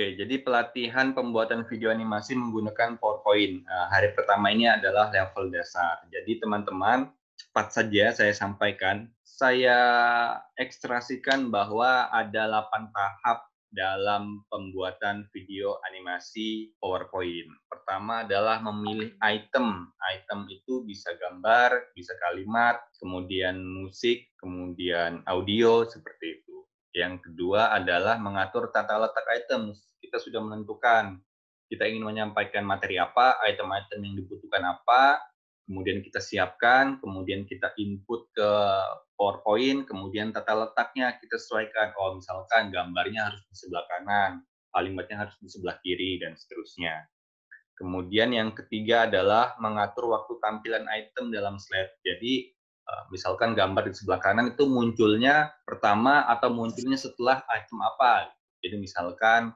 Oke, jadi pelatihan pembuatan video animasi menggunakan PowerPoint. Nah, hari pertama ini adalah level dasar. Jadi teman-teman, cepat saja saya sampaikan, saya ekstrasikan bahwa ada 8 tahap dalam pembuatan video animasi PowerPoint. Pertama adalah memilih item. Item itu bisa gambar, bisa kalimat, kemudian musik, kemudian audio, seperti itu. Yang kedua adalah mengatur tata letak items. Kita sudah menentukan kita ingin menyampaikan materi apa, item-item yang dibutuhkan apa, kemudian kita siapkan, kemudian kita input ke PowerPoint, kemudian tata letaknya kita sesuaikan. Oh, misalkan gambarnya harus di sebelah kanan, kalimatnya harus di sebelah kiri, dan seterusnya. Kemudian yang ketiga adalah mengatur waktu tampilan item dalam slide. Jadi Eh, misalkan gambar di sebelah kanan itu munculnya pertama atau munculnya setelah item apa. Jadi misalkan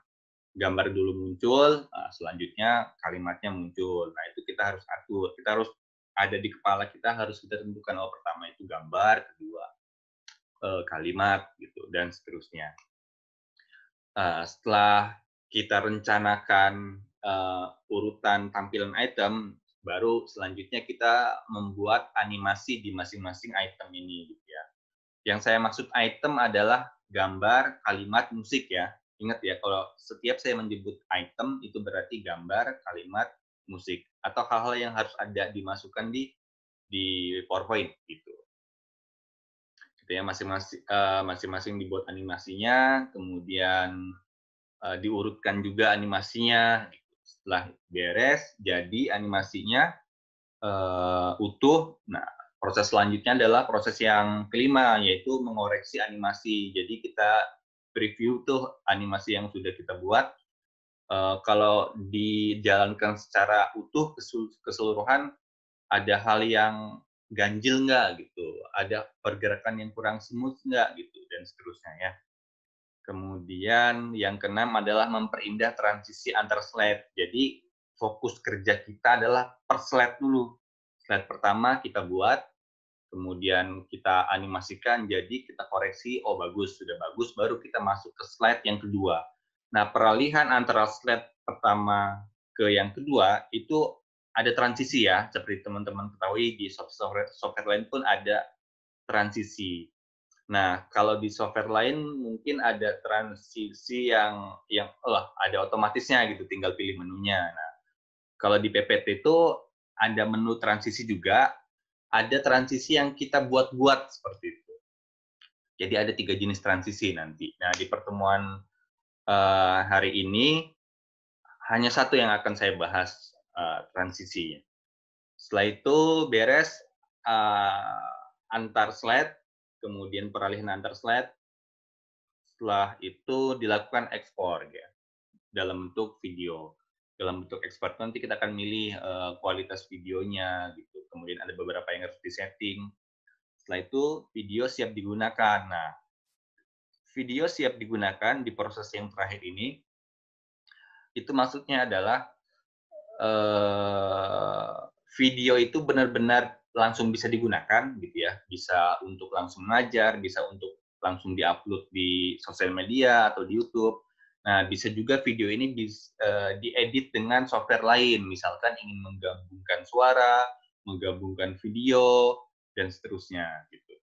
gambar dulu muncul, eh, selanjutnya kalimatnya muncul. Nah itu kita harus atur, kita harus ada di kepala kita harus kita tentukan oh pertama itu gambar, kedua eh, kalimat gitu dan seterusnya. Setelah kita rencanakan urutan tampilan item, baru selanjutnya kita membuat animasi di masing-masing item ini gitu ya. Yang saya maksud item adalah gambar, kalimat, musik ya. Ingat ya kalau setiap saya menyebut item itu berarti gambar, kalimat, musik atau hal-hal yang harus ada dimasukkan di di PowerPoint gitu. Gitu ya masing-masing eh, masing-masing dibuat animasinya, kemudian eh, diurutkan juga animasinya setelah beres, jadi animasinya uh, utuh. Nah, proses selanjutnya adalah proses yang kelima, yaitu mengoreksi animasi. Jadi kita preview tuh animasi yang sudah kita buat. Uh, kalau dijalankan secara utuh keseluruhan, ada hal yang ganjil nggak gitu, ada pergerakan yang kurang smooth nggak gitu, dan seterusnya ya. Kemudian yang keenam adalah memperindah transisi antar slide. Jadi fokus kerja kita adalah per slide dulu. Slide pertama kita buat, kemudian kita animasikan, jadi kita koreksi, oh bagus, sudah bagus, baru kita masuk ke slide yang kedua. Nah, peralihan antara slide pertama ke yang kedua itu ada transisi ya, seperti teman-teman ketahui di software, software lain pun ada transisi. Nah, kalau di software lain mungkin ada transisi yang yang lah ada otomatisnya gitu, tinggal pilih menunya. Nah, kalau di PPT itu ada menu transisi juga, ada transisi yang kita buat-buat seperti itu. Jadi ada tiga jenis transisi nanti. Nah, di pertemuan uh, hari ini hanya satu yang akan saya bahas uh, transisinya. Setelah itu beres uh, antar slide kemudian peralihan antar slide. Setelah itu dilakukan ekspor ya, dalam bentuk video. Dalam bentuk ekspor nanti kita akan milih uh, kualitas videonya gitu. Kemudian ada beberapa yang harus disetting. Setelah itu video siap digunakan. Nah, video siap digunakan di proses yang terakhir ini itu maksudnya adalah uh, video itu benar-benar langsung bisa digunakan gitu ya bisa untuk langsung mengajar bisa untuk langsung diupload di sosial media atau di YouTube nah bisa juga video ini bisa, uh, eh, diedit dengan software lain misalkan ingin menggabungkan suara menggabungkan video dan seterusnya gitu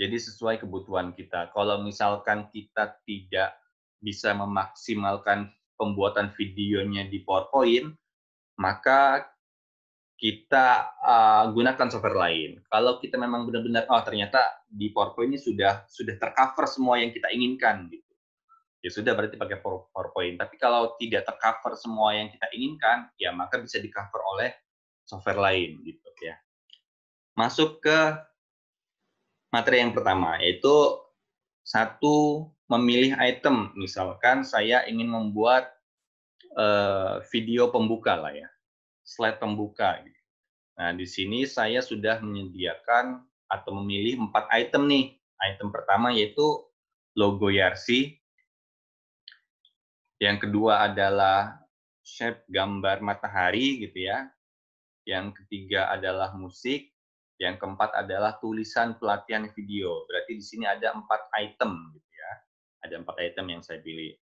jadi sesuai kebutuhan kita kalau misalkan kita tidak bisa memaksimalkan pembuatan videonya di PowerPoint maka kita uh, gunakan software lain. Kalau kita memang benar-benar oh ternyata di PowerPoint ini sudah sudah tercover semua yang kita inginkan gitu. Ya sudah berarti pakai PowerPoint. Tapi kalau tidak tercover semua yang kita inginkan, ya maka bisa dicover oleh software lain gitu ya. Masuk ke materi yang pertama yaitu satu memilih item. Misalkan saya ingin membuat uh, video pembuka lah ya slide pembuka. Nah, di sini saya sudah menyediakan atau memilih empat item nih. Item pertama yaitu logo Yarsi. Yang kedua adalah shape gambar matahari gitu ya. Yang ketiga adalah musik, yang keempat adalah tulisan pelatihan video. Berarti di sini ada empat item gitu ya. Ada empat item yang saya pilih.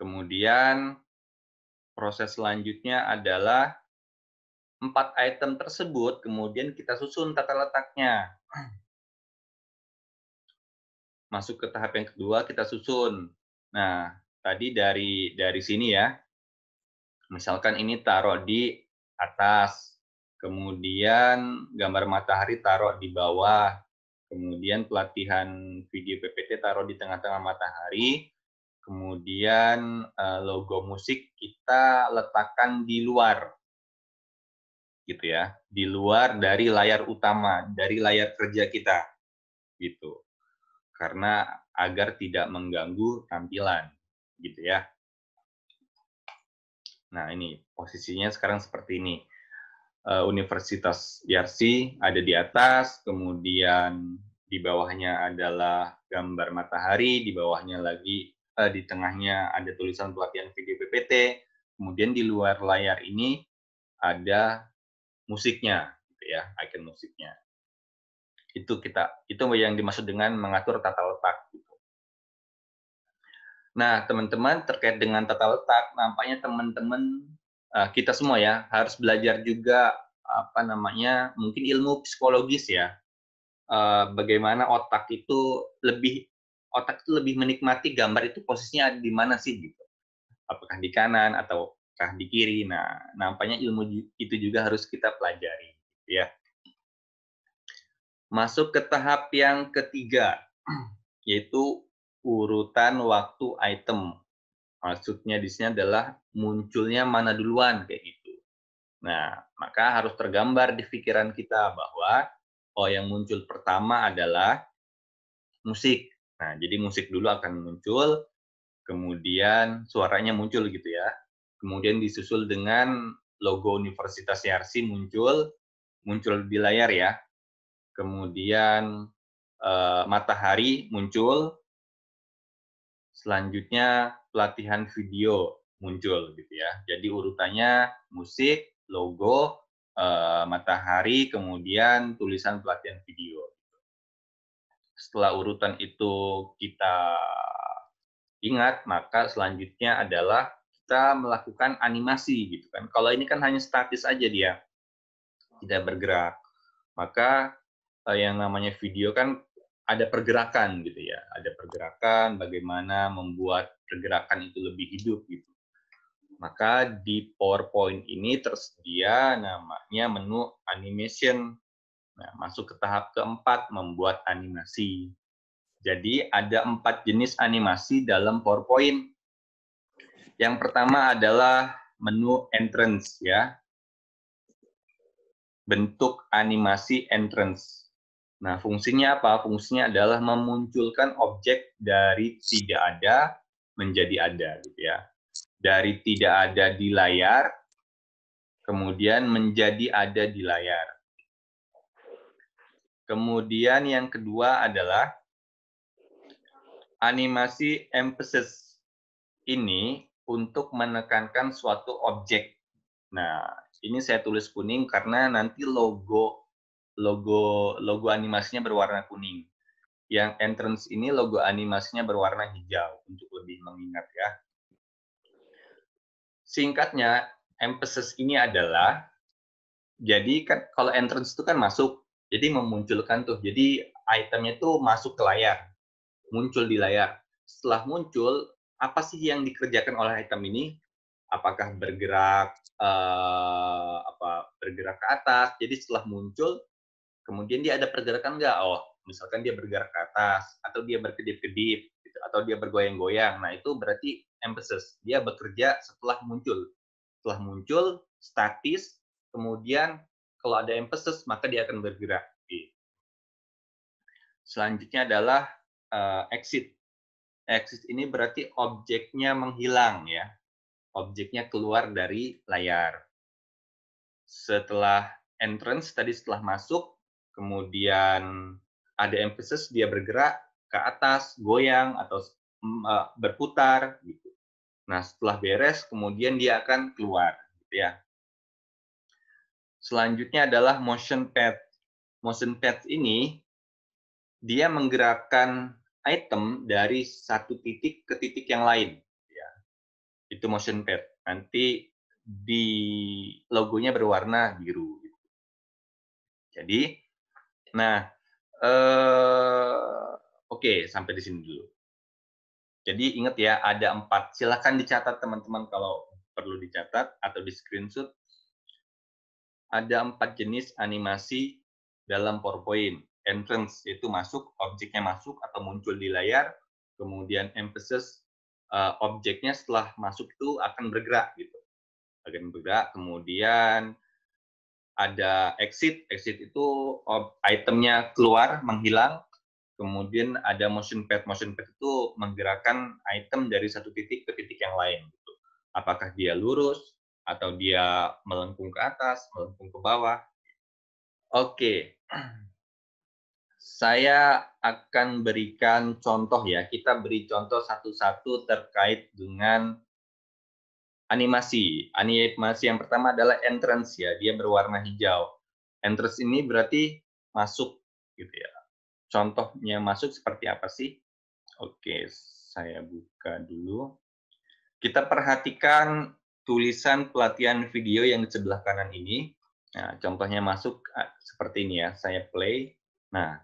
Kemudian Proses selanjutnya adalah empat item tersebut kemudian kita susun tata letaknya. Masuk ke tahap yang kedua kita susun. Nah, tadi dari dari sini ya. Misalkan ini taruh di atas, kemudian gambar matahari taruh di bawah, kemudian pelatihan video PPT taruh di tengah-tengah matahari, Kemudian eh, logo musik kita letakkan di luar, gitu ya, di luar dari layar utama, dari layar kerja kita, gitu. Karena agar tidak mengganggu tampilan, gitu ya. Nah ini posisinya sekarang seperti ini. Eh, Universitas Yarsi ada di atas, kemudian di bawahnya adalah gambar matahari, di bawahnya lagi uh, di tengahnya ada tulisan pelatihan video PPT, kemudian di luar layar ini ada musiknya, gitu ya, icon musiknya. Itu kita, itu yang dimaksud dengan mengatur tata letak. Gitu. Nah, teman-teman terkait dengan tata letak, nampaknya teman-teman uh, kita semua ya harus belajar juga apa namanya, mungkin ilmu psikologis ya, eh, bagaimana otak itu lebih otak itu lebih menikmati gambar itu posisinya ada di mana sih gitu. Apakah di kanan ataukah di kiri. Nah, nampaknya ilmu itu juga harus kita pelajari gitu ya. Masuk ke tahap yang ketiga yaitu urutan waktu item. Maksudnya di sini adalah munculnya mana duluan kayak gitu. Nah, maka harus tergambar di pikiran kita bahwa oh yang muncul pertama adalah musik. Nah, jadi musik dulu akan muncul, kemudian suaranya muncul gitu ya. Kemudian disusul dengan logo Universitas Yarsi muncul, muncul di layar ya. Kemudian e, matahari muncul, selanjutnya pelatihan video muncul gitu ya. Jadi urutannya musik, logo, e, matahari, kemudian tulisan pelatihan video setelah urutan itu kita ingat, maka selanjutnya adalah kita melakukan animasi gitu kan. Kalau ini kan hanya statis aja dia, tidak bergerak. Maka eh, yang namanya video kan ada pergerakan gitu ya, ada pergerakan bagaimana membuat pergerakan itu lebih hidup gitu. Maka di PowerPoint ini tersedia namanya menu animation Nah, masuk ke tahap keempat, membuat animasi. Jadi ada empat jenis animasi dalam PowerPoint. Yang pertama adalah menu entrance ya. Bentuk animasi entrance. Nah, fungsinya apa? Fungsinya adalah memunculkan objek dari tidak ada menjadi ada gitu ya. Dari tidak ada di layar kemudian menjadi ada di layar. Kemudian yang kedua adalah animasi emphasis ini untuk menekankan suatu objek. Nah, ini saya tulis kuning karena nanti logo logo logo animasinya berwarna kuning. Yang entrance ini logo animasinya berwarna hijau untuk lebih mengingat ya. Singkatnya, emphasis ini adalah jadi kan kalau entrance itu kan masuk jadi memunculkan tuh. Jadi itemnya itu masuk ke layar, muncul di layar. Setelah muncul, apa sih yang dikerjakan oleh item ini? Apakah bergerak eh, apa bergerak ke atas? Jadi setelah muncul, kemudian dia ada pergerakan nggak? Oh, misalkan dia bergerak ke atas, atau dia berkedip-kedip, gitu, atau dia bergoyang-goyang. Nah itu berarti emphasis. Dia bekerja setelah muncul. Setelah muncul, statis, kemudian kalau ada emphasis, maka dia akan bergerak. Gitu. Selanjutnya adalah uh, exit. Exit ini berarti objeknya menghilang ya. Objeknya keluar dari layar. Setelah entrance tadi setelah masuk, kemudian ada emphasis dia bergerak ke atas, goyang atau uh, berputar gitu. Nah, setelah beres kemudian dia akan keluar gitu ya. Selanjutnya adalah motion pad. Motion pad ini dia menggerakkan item dari satu titik ke titik yang lain. Ya. Itu motion pad. Nanti di logonya berwarna biru. Gitu. Jadi, nah, uh, oke okay, sampai di sini dulu. Jadi ingat ya, ada empat. Silahkan dicatat teman-teman kalau perlu dicatat atau di screenshot ada empat jenis animasi dalam PowerPoint. Entrance itu masuk, objeknya masuk atau muncul di layar. Kemudian emphasis uh, objeknya setelah masuk itu akan bergerak gitu. Akan bergerak. Kemudian ada exit. Exit itu itemnya keluar, menghilang. Kemudian ada motion pad. Motion pad itu menggerakkan item dari satu titik ke titik yang lain. Gitu. Apakah dia lurus, atau dia melengkung ke atas, melengkung ke bawah. Oke. Saya akan berikan contoh ya. Kita beri contoh satu-satu terkait dengan animasi. Animasi yang pertama adalah entrance ya, dia berwarna hijau. Entrance ini berarti masuk gitu ya. Contohnya masuk seperti apa sih? Oke, saya buka dulu. Kita perhatikan tulisan pelatihan video yang di sebelah kanan ini. Nah, contohnya masuk seperti ini ya, saya play. Nah,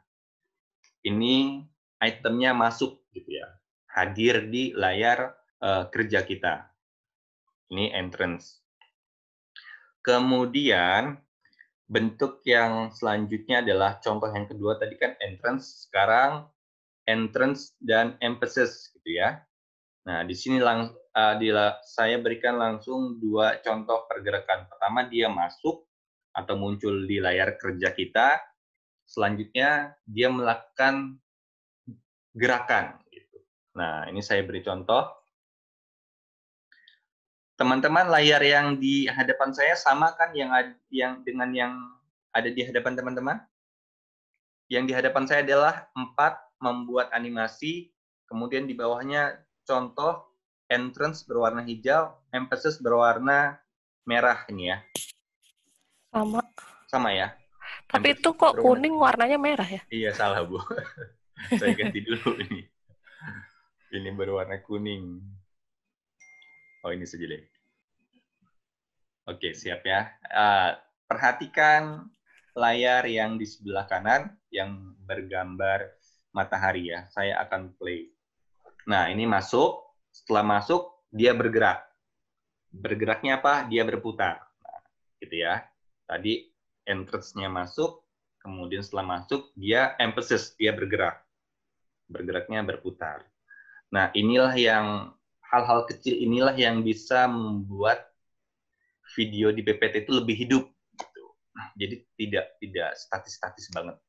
ini itemnya masuk gitu ya, hadir di layar uh, kerja kita. Ini entrance. Kemudian bentuk yang selanjutnya adalah contoh yang kedua tadi kan entrance, sekarang entrance dan emphasis gitu ya. Nah, di sini lang, uh, di, saya berikan langsung dua contoh pergerakan. Pertama, dia masuk atau muncul di layar kerja kita. Selanjutnya, dia melakukan gerakan. Gitu. Nah, ini saya beri contoh. Teman-teman, layar yang di hadapan saya sama kan yang, yang dengan yang ada di hadapan teman-teman? Yang di hadapan saya adalah empat membuat animasi, kemudian di bawahnya contoh entrance berwarna hijau, emphasis berwarna merah ini ya. Sama. Sama ya. Tapi itu kok berwarna... kuning warnanya merah ya? Iya, salah, Bu. Saya ganti dulu ini. Ini berwarna kuning. Oh, ini sejelek. Oke, siap ya. Uh, perhatikan layar yang di sebelah kanan yang bergambar matahari ya. Saya akan play. Nah, ini masuk. Setelah masuk, dia bergerak. Bergeraknya apa? Dia berputar. Nah, gitu ya. Tadi entrance-nya masuk, kemudian setelah masuk, dia emphasis, dia bergerak. Bergeraknya berputar. Nah, inilah yang hal-hal kecil inilah yang bisa membuat video di PPT itu lebih hidup. Gitu. Jadi tidak tidak statis-statis banget.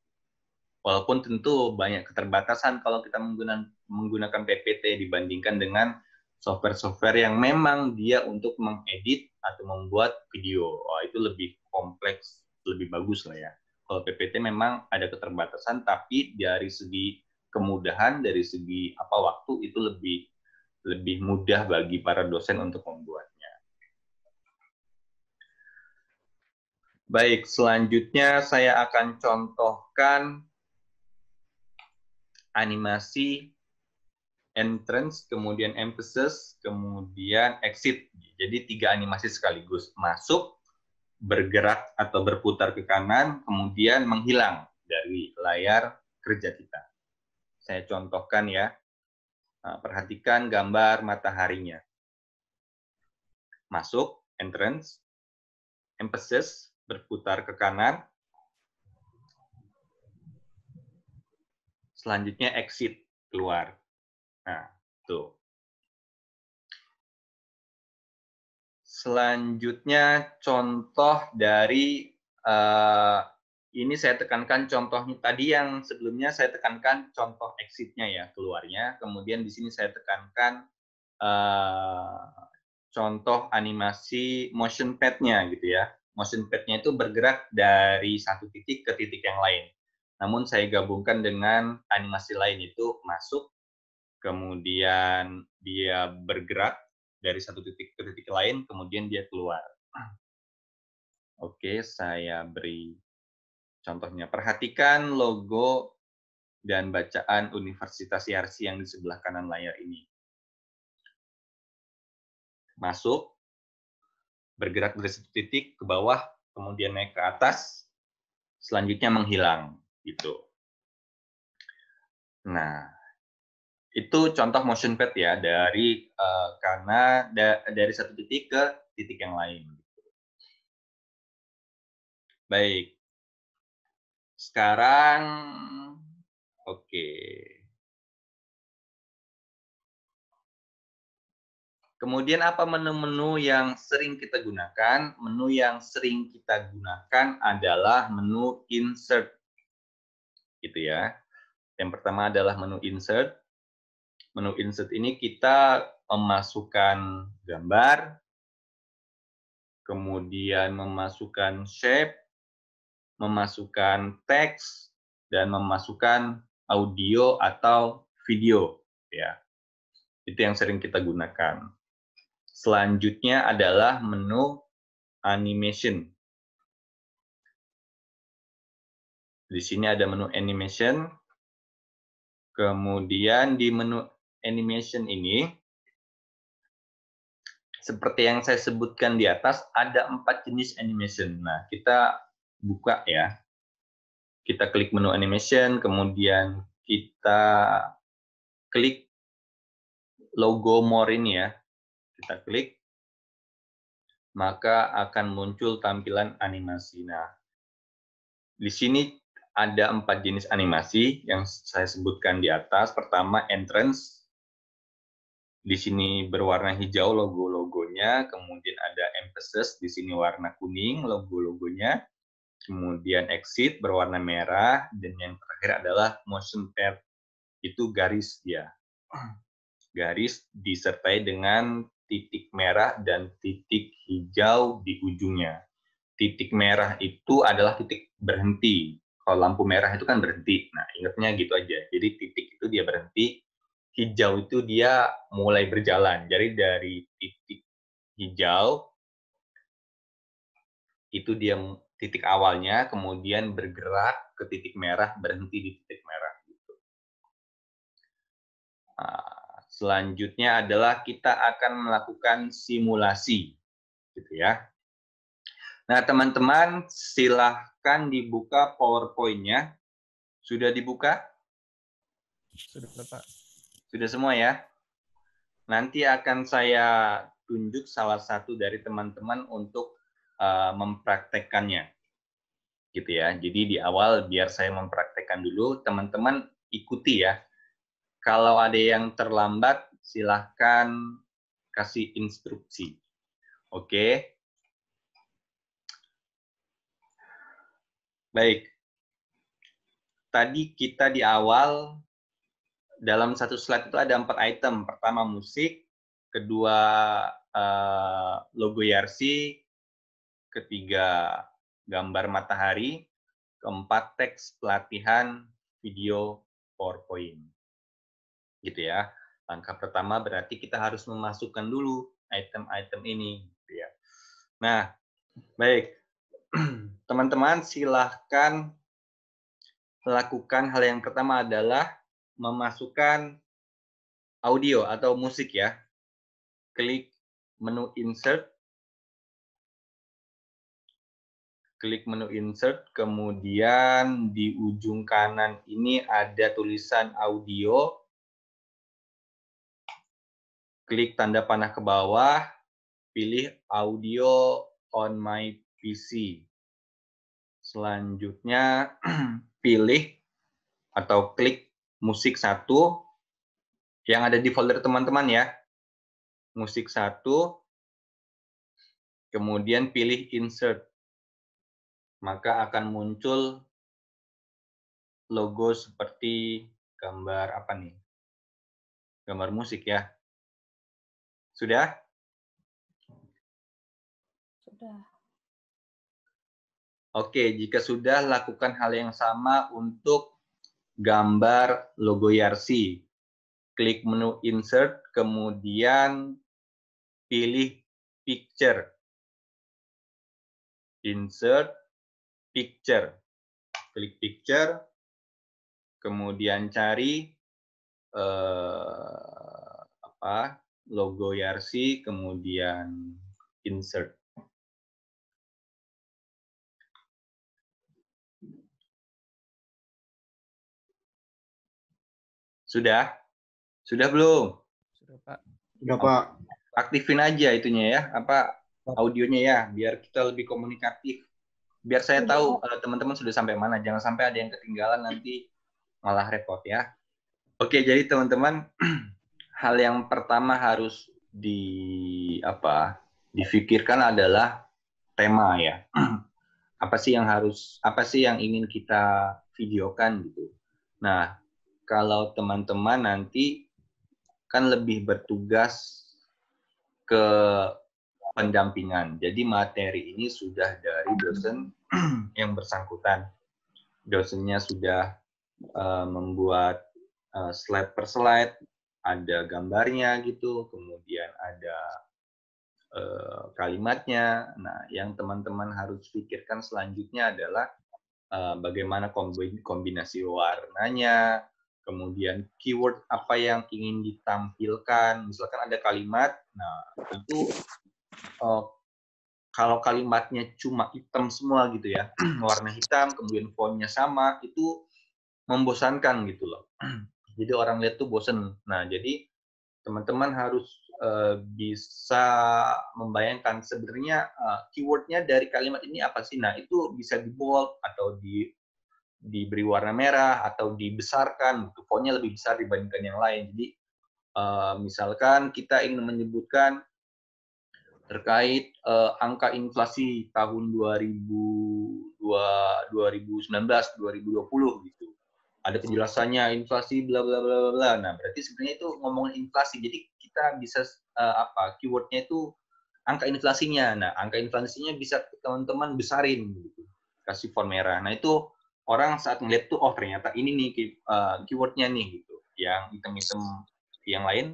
Walaupun tentu banyak keterbatasan kalau kita menggunakan menggunakan PPT dibandingkan dengan software-software yang memang dia untuk mengedit atau membuat video. Oh, itu lebih kompleks, lebih bagus lah ya. Kalau PPT memang ada keterbatasan, tapi dari segi kemudahan, dari segi apa waktu itu lebih lebih mudah bagi para dosen untuk membuatnya. Baik, selanjutnya saya akan contohkan animasi entrance, kemudian emphasis, kemudian exit. Jadi tiga animasi sekaligus. Masuk, bergerak atau berputar ke kanan, kemudian menghilang dari layar kerja kita. Saya contohkan ya. Nah, perhatikan gambar mataharinya. Masuk, entrance, emphasis, berputar ke kanan, selanjutnya exit keluar. Nah, tuh. Selanjutnya contoh dari uh, ini saya tekankan contohnya tadi yang sebelumnya saya tekankan contoh exitnya ya keluarnya, kemudian di sini saya tekankan uh, contoh animasi motion padnya gitu ya. Motion padnya itu bergerak dari satu titik ke titik yang lain namun saya gabungkan dengan animasi lain itu masuk, kemudian dia bergerak dari satu titik ke titik lain, kemudian dia keluar. Oke, saya beri contohnya. Perhatikan logo dan bacaan Universitas YRC yang di sebelah kanan layar ini. Masuk, bergerak dari satu titik ke bawah, kemudian naik ke atas, selanjutnya menghilang gitu. Nah, itu contoh motion path ya dari uh, karena da dari satu titik ke titik yang lain. Baik. Sekarang oke. Okay. Kemudian apa menu-menu yang sering kita gunakan? Menu yang sering kita gunakan adalah menu insert gitu ya. Yang pertama adalah menu insert. Menu insert ini kita memasukkan gambar, kemudian memasukkan shape, memasukkan teks, dan memasukkan audio atau video. Ya, itu yang sering kita gunakan. Selanjutnya adalah menu animation. Di sini ada menu animation. Kemudian di menu animation ini, seperti yang saya sebutkan di atas, ada empat jenis animation. Nah, kita buka ya. Kita klik menu animation, kemudian kita klik logo more ini ya. Kita klik, maka akan muncul tampilan animasi. Nah, di sini ada empat jenis animasi yang saya sebutkan di atas. Pertama, entrance. Di sini berwarna hijau logo-logonya, kemudian ada emphasis, di sini warna kuning logo-logonya, kemudian exit berwarna merah, dan yang terakhir adalah motion path, itu garis ya. Garis disertai dengan titik merah dan titik hijau di ujungnya. Titik merah itu adalah titik berhenti, kalau lampu merah itu kan berhenti. Nah, ingatnya gitu aja. Jadi titik itu dia berhenti, hijau itu dia mulai berjalan. Jadi dari titik hijau itu dia titik awalnya, kemudian bergerak ke titik merah, berhenti di titik merah. Gitu. Ah, selanjutnya adalah kita akan melakukan simulasi, gitu ya. Nah, teman-teman silahkan dibuka PowerPoint-nya. Sudah dibuka? Sudah, Pak. Sudah semua ya? Nanti akan saya tunjuk salah satu dari teman-teman untuk uh, eh, mempraktekkannya. Gitu ya. Jadi di awal biar saya mempraktekkan dulu, teman-teman ikuti ya. Kalau ada yang terlambat, silahkan kasih instruksi. Oke, Baik. Tadi kita di awal dalam satu slide itu ada empat item. Pertama musik, kedua uh, logo YRC, ketiga gambar matahari, keempat teks pelatihan video PowerPoint. Gitu ya. Langkah pertama berarti kita harus memasukkan dulu item-item ini. Gitu ya. Nah, baik. teman-teman silahkan lakukan hal yang pertama adalah memasukkan audio atau musik ya. Klik menu insert. Klik menu insert, kemudian di ujung kanan ini ada tulisan audio. Klik tanda panah ke bawah, pilih audio on my PC. Selanjutnya pilih atau klik musik satu yang ada di folder teman-teman ya. Musik satu, kemudian pilih insert. Maka akan muncul logo seperti gambar apa nih? Gambar musik ya. Sudah? Sudah. Oke, jika sudah lakukan hal yang sama untuk gambar logo YRC. Klik menu insert, kemudian pilih picture. Insert picture. Klik picture, kemudian cari eh, apa? logo YRC, kemudian insert. Sudah? Sudah belum? Sudah, Pak. Sudah, Pak. Aktifin aja itunya ya, apa audionya ya, biar kita lebih komunikatif. Biar saya tahu iya, eh, teman-teman sudah sampai mana, jangan sampai ada yang ketinggalan nanti malah repot ya. Oke, jadi teman-teman hal yang pertama harus di apa? difikirkan adalah tema ya. apa sih yang harus apa sih yang ingin kita videokan gitu. Nah, kalau teman-teman nanti kan lebih bertugas ke pendampingan. Jadi materi ini sudah dari dosen yang bersangkutan. Dosennya sudah uh, membuat uh, slide per slide, ada gambarnya gitu, kemudian ada uh, kalimatnya. Nah, yang teman-teman harus pikirkan selanjutnya adalah uh, bagaimana kombinasi warnanya, kemudian keyword apa yang ingin ditampilkan misalkan ada kalimat nah itu oh, kalau kalimatnya cuma hitam semua gitu ya warna hitam kemudian fontnya sama itu membosankan gitu loh jadi orang lihat tuh bosen nah jadi teman-teman harus uh, bisa membayangkan sebenarnya uh, keywordnya dari kalimat ini apa sih nah itu bisa di bold atau di diberi warna merah atau dibesarkan, gitu. fontnya lebih besar dibandingkan yang lain. Jadi eh, misalkan kita ingin menyebutkan terkait eh, angka inflasi tahun 2000, 2019 2020 gitu. Ada penjelasannya inflasi bla bla bla bla. Nah, berarti sebenarnya itu ngomongin inflasi. Jadi kita bisa eh, apa? Keywordnya itu angka inflasinya. Nah, angka inflasinya bisa teman-teman besarin gitu. Kasih font merah. Nah, itu orang saat ngeliat tuh oh ternyata ini nih eh, keywordnya nih gitu yang item-item yang lain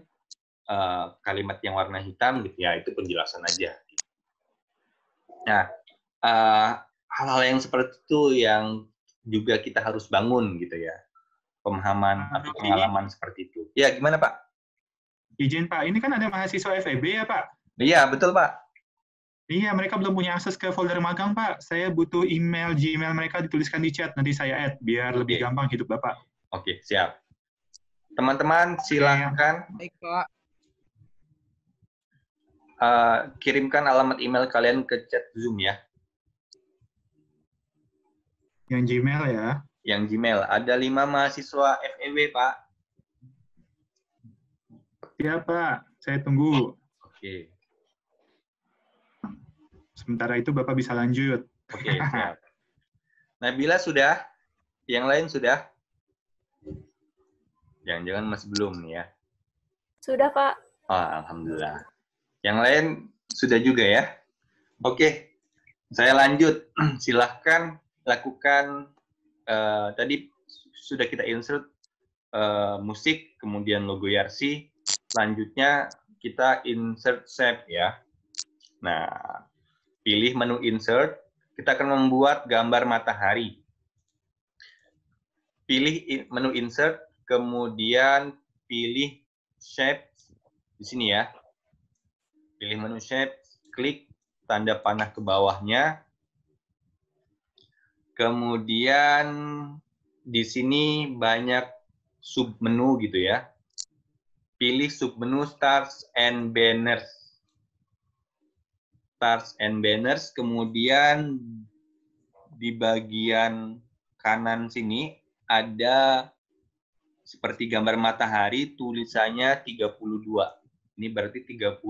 eh, kalimat yang warna hitam gitu ya itu penjelasan aja nah eh, hal-hal hal -hal yang seperti itu yang juga kita harus bangun gitu ya pemahaman ah, atau pengalaman seperti itu ya gimana pak izin pak ini kan ada mahasiswa FEB ya pak iya betul pak Iya, mereka belum punya akses ke folder magang, Pak. Saya butuh email, Gmail mereka dituliskan di chat. Nanti saya add, biar okay. lebih gampang hidup Bapak. Oke, okay, siap. Teman-teman, silakan. Baik, Pak. Uh, kirimkan alamat email kalian ke chat Zoom ya. Yang Gmail ya? Yang Gmail. Ada lima mahasiswa FEW, Pak. Siap, Pak. Saya tunggu. Oke. Okay. Sementara itu Bapak bisa lanjut. Oke, okay, siap. Nabila sudah? Yang lain sudah? Jangan-jangan masih belum nih ya. Sudah, Pak. Oh, Alhamdulillah. Yang lain sudah juga ya? Oke, saya lanjut. Silahkan lakukan, uh, tadi sudah kita insert uh, musik, kemudian logo Yarsi selanjutnya kita insert shape ya. Nah, Pilih menu insert, kita akan membuat gambar matahari. Pilih menu insert, kemudian pilih shape di sini ya. Pilih menu shape, klik tanda panah ke bawahnya. Kemudian di sini banyak submenu gitu ya. Pilih submenu stars and banners stars and banners kemudian di bagian kanan sini ada seperti gambar matahari tulisannya 32 ini berarti 32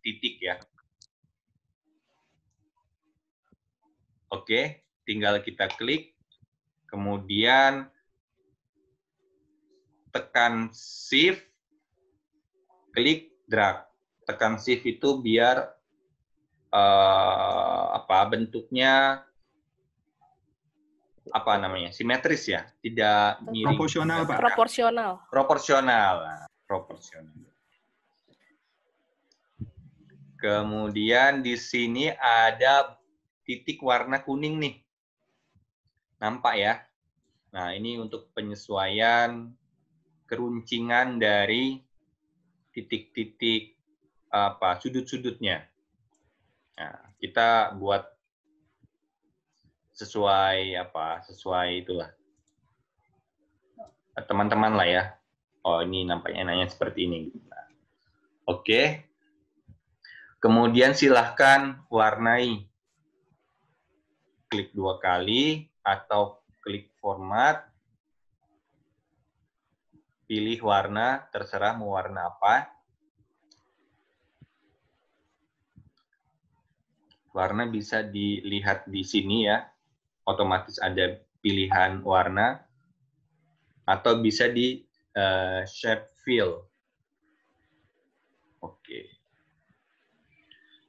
titik ya Oke, tinggal kita klik, kemudian tekan shift, klik drag. Tekan shift itu biar uh, apa bentuknya apa namanya simetris ya tidak miring. proporsional pak proporsional proporsional nah, proporsional kemudian di sini ada titik warna kuning nih nampak ya nah ini untuk penyesuaian keruncingan dari titik-titik apa sudut-sudutnya Nah, kita buat sesuai apa? Sesuai itulah teman-teman lah ya. Oh ini nampaknya nanya seperti ini. Nah, Oke. Okay. Kemudian silahkan warnai. Klik dua kali atau klik format. Pilih warna, terserah mau warna apa. Warna bisa dilihat di sini ya, otomatis ada pilihan warna, atau bisa di uh, shape fill. Oke.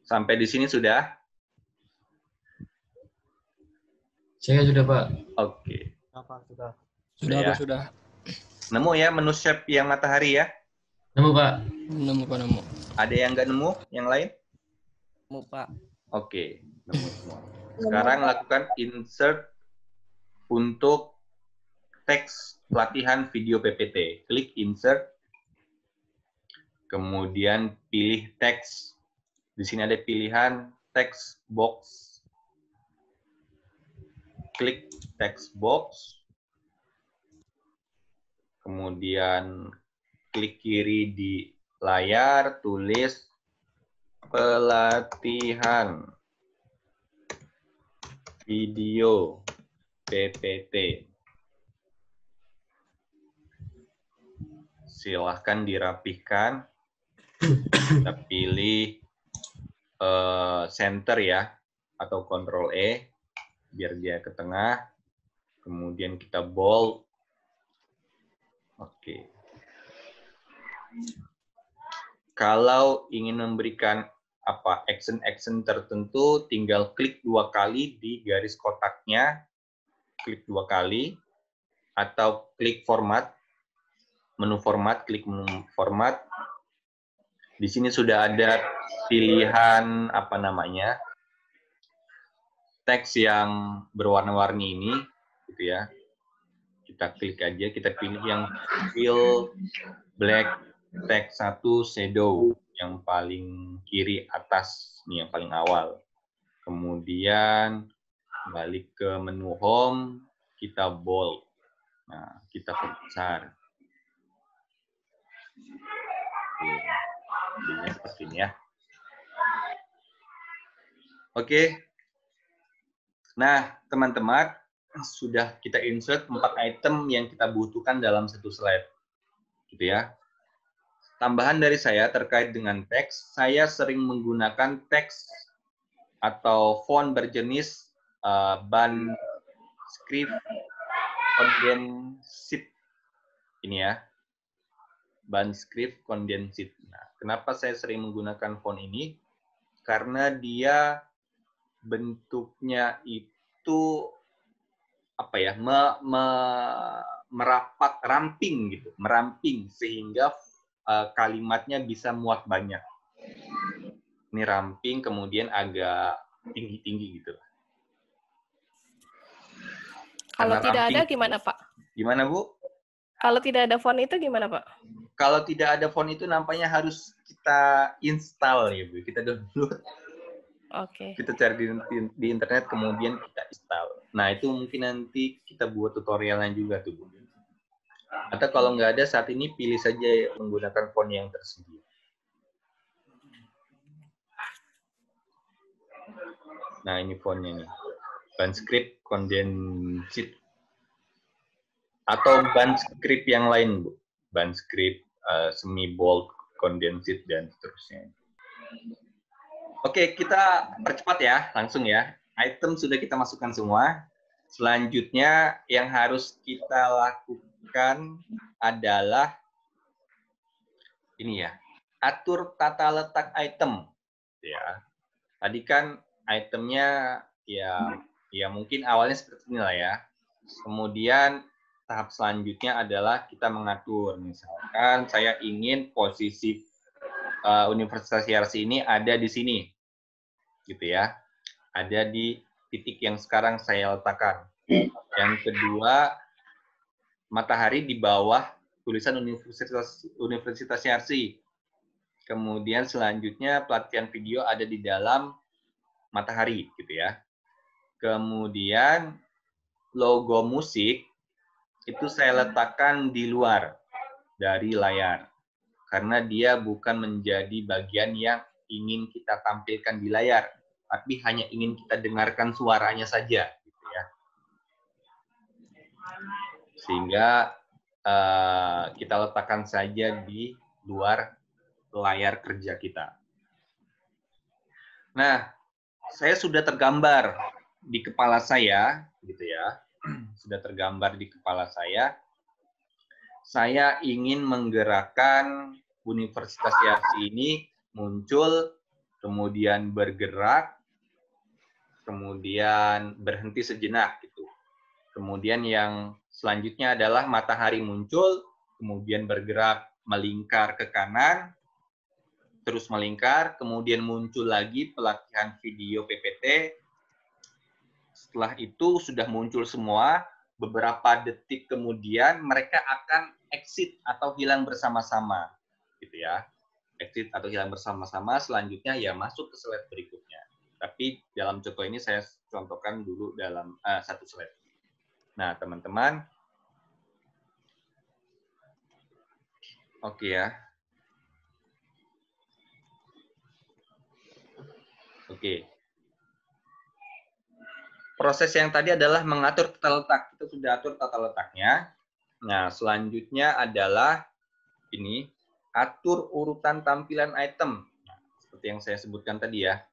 Sampai di sini sudah? Saya sudah, Pak. Oke. Apa, sudah. Sudah, ya. sudah. Nemu ya menu shape yang matahari ya? Nemu, Pak. Nemu, Pak, nemu. Ada yang nggak nemu? Yang lain? Nemu, Pak. Oke, nemu semua. Sekarang lakukan insert untuk teks pelatihan video PPT. Klik insert, kemudian pilih teks. Di sini ada pilihan teks box. Klik teks box. Kemudian klik kiri di layar, tulis pelatihan video PPT. Silahkan dirapihkan. Kita pilih uh, center ya, atau control E, biar dia ke tengah. Kemudian kita bold. Oke. Okay. Kalau ingin memberikan apa action-action tertentu tinggal klik dua kali di garis kotaknya, klik dua kali, atau klik format, menu format, klik menu format. Di sini sudah ada pilihan apa namanya, teks yang berwarna-warni ini, gitu ya. Kita klik aja, kita pilih yang fill black text 1 shadow yang paling kiri atas nih yang paling awal. Kemudian balik ke menu home, kita bold. Nah, kita perbesar. Oke, seperti ini ya. Oke. Nah, teman-teman, sudah kita insert empat item yang kita butuhkan dalam satu slide. Gitu ya. Tambahan dari saya terkait dengan teks, saya sering menggunakan teks atau font berjenis uh, ban script condensed ini ya ban script condensed. Nah, kenapa saya sering menggunakan font ini? Karena dia bentuknya itu apa ya me, me, merapat ramping gitu meramping sehingga Eh, kalimatnya bisa muat banyak. Ini ramping kemudian agak tinggi-tinggi gitu. Kalau tidak ramping, ada gimana Pak? Gimana Bu? Kalau tidak ada font itu gimana Pak? Kalau tidak ada font itu nampaknya harus kita install ya Bu, kita download. Oke. Okay. Kita cari di, di, di internet kemudian kita install. Nah itu mungkin nanti kita buat tutorialnya juga tuh Bu. Atau kalau nggak ada saat ini pilih saja menggunakan font yang tersedia. Nah ini fontnya nih. Banscript Condensed atau Banscript yang lain bu. Banscript uh, eh, semi bold Condensed dan seterusnya. Oke kita percepat ya langsung ya. Item sudah kita masukkan semua. Selanjutnya yang harus kita lakukan lakukan adalah ini ya, atur tata letak item. Ya. Tadi kan itemnya ya ya mungkin awalnya seperti ini lah ya. Kemudian tahap selanjutnya adalah kita mengatur. Misalkan saya ingin posisi uh, Universitas Yarsi ini ada di sini. Gitu ya. Ada di titik yang sekarang saya letakkan. Yang kedua, matahari di bawah tulisan Universitas Universitas Yarsi. Kemudian selanjutnya pelatihan video ada di dalam matahari gitu ya. Kemudian logo musik itu saya letakkan di luar dari layar karena dia bukan menjadi bagian yang ingin kita tampilkan di layar, tapi hanya ingin kita dengarkan suaranya saja sehingga uh, kita letakkan saja di luar layar kerja kita. Nah, saya sudah tergambar di kepala saya, gitu ya, sudah tergambar di kepala saya. Saya ingin menggerakkan Universitas Yarsi ini muncul, kemudian bergerak, kemudian berhenti sejenak gitu. Kemudian yang Selanjutnya adalah matahari muncul, kemudian bergerak melingkar ke kanan, terus melingkar, kemudian muncul lagi pelatihan video PPT. Setelah itu sudah muncul semua, beberapa detik kemudian mereka akan exit atau hilang bersama-sama. Gitu ya. Exit atau hilang bersama-sama, selanjutnya ya masuk ke slide berikutnya. Tapi dalam contoh ini saya contohkan dulu dalam uh, satu slide. Nah, teman-teman, oke ya. Oke. Proses yang tadi adalah mengatur tata letak. Kita sudah atur tata letaknya. Nah, selanjutnya adalah ini, atur urutan tampilan item. Nah, seperti yang saya sebutkan tadi ya.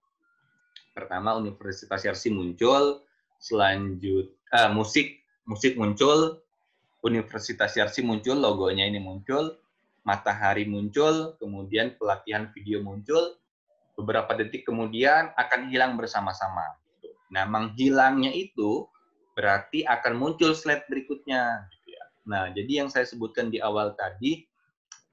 Pertama, Universitas Yarsi muncul, selanjut eh, musik musik muncul, Universitas Yarsi muncul, logonya ini muncul, matahari muncul, kemudian pelatihan video muncul, beberapa detik kemudian akan hilang bersama-sama. Nah, menghilangnya itu berarti akan muncul slide berikutnya. Gitu ya. Nah, jadi yang saya sebutkan di awal tadi,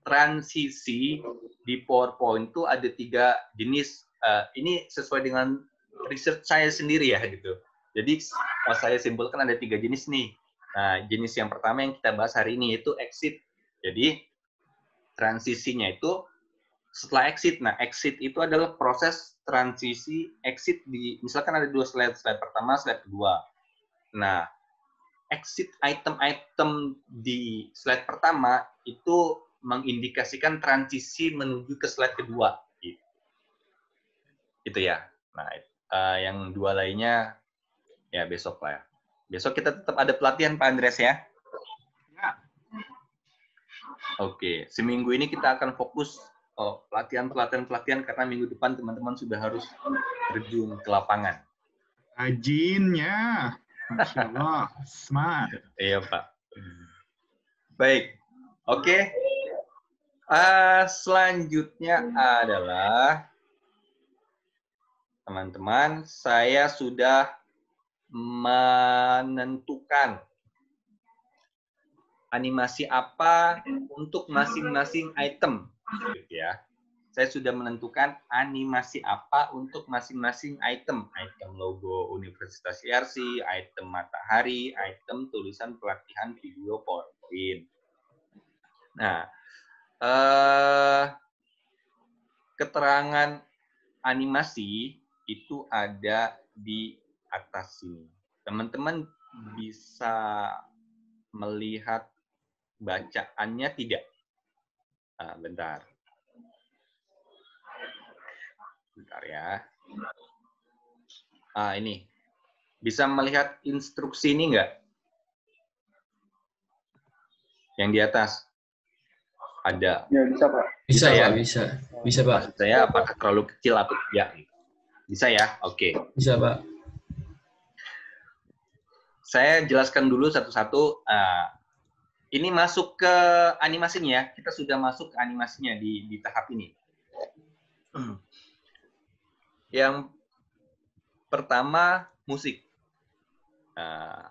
transisi di PowerPoint itu ada tiga jenis. Eh, ini sesuai dengan riset saya sendiri ya gitu. Jadi saya simpulkan ada tiga jenis nih. Nah, jenis yang pertama yang kita bahas hari ini yaitu exit. Jadi transisinya itu setelah exit. Nah, exit itu adalah proses transisi exit di misalkan ada dua slide, slide pertama, slide kedua. Nah, exit item-item di slide pertama itu mengindikasikan transisi menuju ke slide kedua. Gitu, gitu ya. Nah, uh, yang dua lainnya Ya, besok lah ya. Besok kita tetap ada pelatihan Pak Andres ya. Ya. Oke, seminggu ini kita akan fokus oh, pelatihan pelatihan pelatihan karena minggu depan teman-teman sudah harus terjun ke lapangan. Ajinnya, smart. iya Pak. Baik, oke. Okay. Uh, selanjutnya adalah teman-teman, saya sudah menentukan animasi apa untuk masing-masing item gitu ya. Saya sudah menentukan animasi apa untuk masing-masing item. Item logo Universitas IRC, item matahari, item tulisan pelatihan video PowerPoint. Nah, eh, keterangan animasi itu ada di atas ini. Teman-teman bisa melihat bacaannya tidak? Ah, bentar. Bentar ya. Ah, ini. Bisa melihat instruksi ini enggak? Yang di atas. Ada. Ya, bisa, Pak. Bisa, bisa ya? Pak, bisa. Bisa, Pak. saya apakah terlalu kecil atau tidak? Bisa ya? Oke. Okay. Bisa, Pak saya jelaskan dulu satu-satu. Uh, ini masuk ke animasinya ya. Kita sudah masuk ke animasinya di, di tahap ini. Yang pertama, musik. Uh,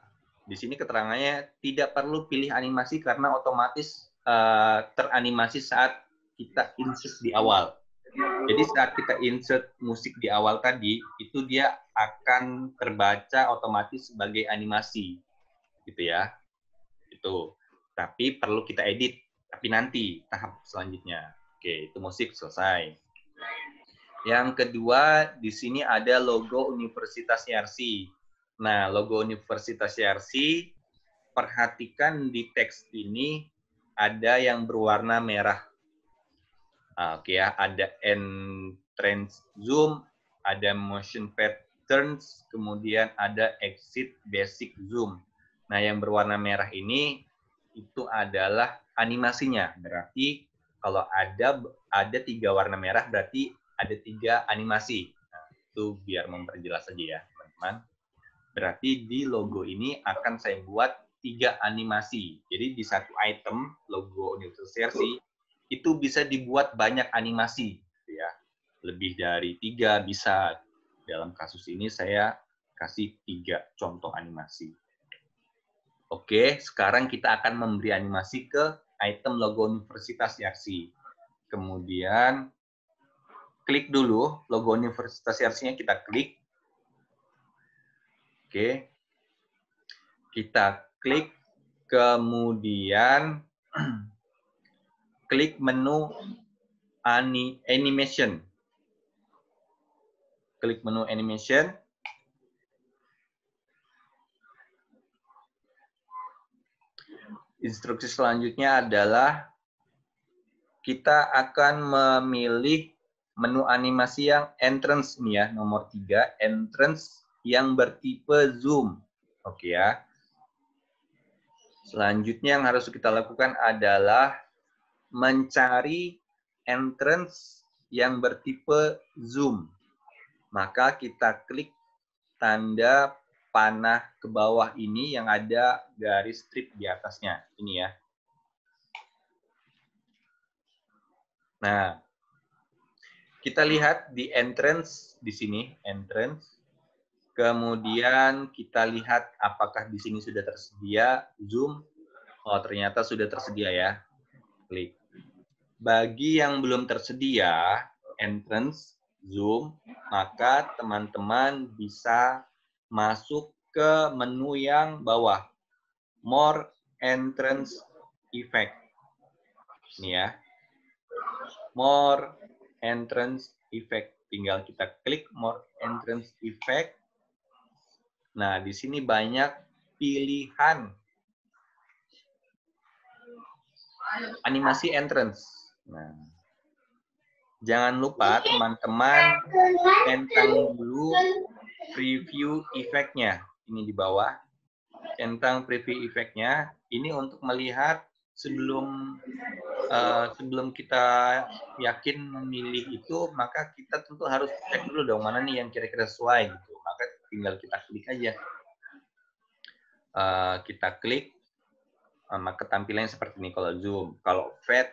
di sini keterangannya tidak perlu pilih animasi karena otomatis uh, teranimasi saat kita insert di awal. Jadi saat kita insert musik di awal tadi, itu dia akan terbaca otomatis sebagai animasi, gitu ya. Itu. Tapi perlu kita edit, tapi nanti tahap selanjutnya. Oke, itu musik selesai. Yang kedua, di sini ada logo Universitas YRC. Nah, logo Universitas YRC, perhatikan di teks ini ada yang berwarna merah Ah, oke ya, ada entrance zoom, ada motion patterns, kemudian ada exit basic zoom. Nah, yang berwarna merah ini itu adalah animasinya. Berarti kalau ada ada tiga warna merah berarti ada tiga animasi. Nah, itu biar memperjelas aja ya, teman-teman. Berarti di logo ini akan saya buat tiga animasi. Jadi di satu item logo Universitas Sersi itu bisa dibuat banyak animasi gitu ya lebih dari tiga bisa dalam kasus ini saya kasih tiga contoh animasi oke sekarang kita akan memberi animasi ke item logo universitas Yarsi kemudian klik dulu logo universitas Yarsinya kita klik oke kita klik kemudian klik menu animation. Klik menu animation. Instruksi selanjutnya adalah kita akan memilih menu animasi yang entrance nih ya, nomor tiga entrance yang bertipe zoom. Oke ya. Selanjutnya yang harus kita lakukan adalah mencari entrance yang bertipe zoom. Maka kita klik tanda panah ke bawah ini yang ada garis strip di atasnya. Ini ya. Nah, kita lihat di entrance di sini, entrance. Kemudian kita lihat apakah di sini sudah tersedia Zoom. Oh, ternyata sudah tersedia ya. Klik. Bagi yang belum tersedia entrance Zoom, maka teman-teman bisa masuk ke menu yang bawah. More entrance effect. Ini ya. More entrance effect. Tinggal kita klik more entrance effect. Nah, di sini banyak pilihan animasi entrance. Nah, jangan lupa iya. teman-teman centang dulu preview efeknya. Ini di bawah. Centang preview efeknya. Ini untuk melihat sebelum uh, sebelum kita yakin memilih itu maka kita tentu harus cek dulu dong mana nih yang kira-kira sesuai gitu maka tinggal kita klik aja uh, kita klik maka tampilannya seperti ini kalau zoom kalau fat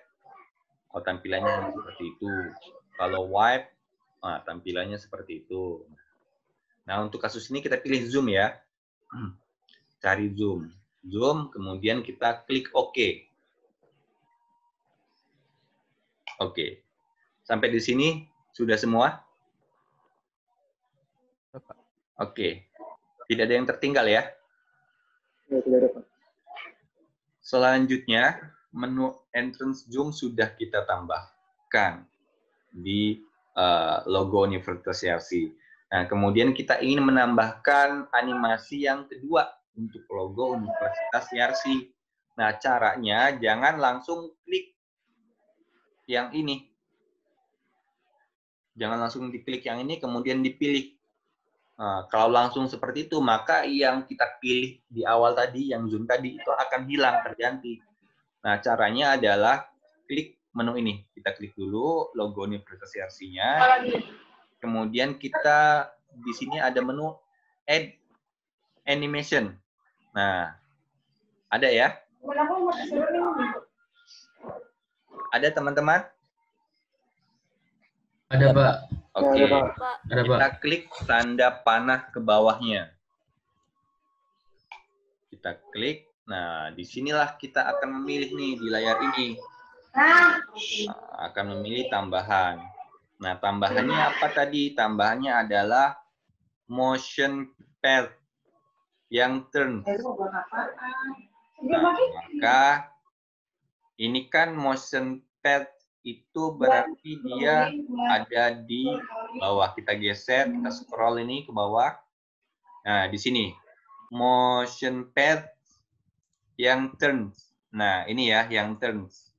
oh, tampilannya seperti itu. Kalau wipe, nah, tampilannya seperti itu. Nah, untuk kasus ini kita pilih zoom ya. Hmm. Cari zoom. Zoom, kemudian kita klik OK. Oke. Sampai di sini sudah semua? Oke. Tidak ada yang tertinggal ya? ya Selanjutnya, menu entrance Zoom sudah kita tambahkan di uh, logo Universitas Yarsi. Nah, kemudian kita ingin menambahkan animasi yang kedua untuk logo Universitas Yarsi. Nah, caranya jangan langsung klik yang ini. Jangan langsung diklik yang ini, kemudian dipilih. Nah, kalau langsung seperti itu, maka yang kita pilih di awal tadi, yang zoom tadi, itu akan hilang, terganti. Nah, caranya adalah klik menu ini. Kita klik dulu logo Universitas crc nya Kemudian kita di sini ada menu add animation. Nah, ada ya? Ada teman-teman? Ada, Pak. Oke. Okay. Kita klik tanda panah ke bawahnya. Kita klik Nah, disinilah kita akan memilih nih di layar ini. Nah, akan memilih tambahan. Nah, tambahannya apa tadi? Tambahannya adalah motion path yang turn. Eh, nah, maka ini kan motion path itu berarti dia ada di bawah. Kita geser, kita scroll ini ke bawah. Nah, di sini motion path yang turns. Nah, ini ya yang turns.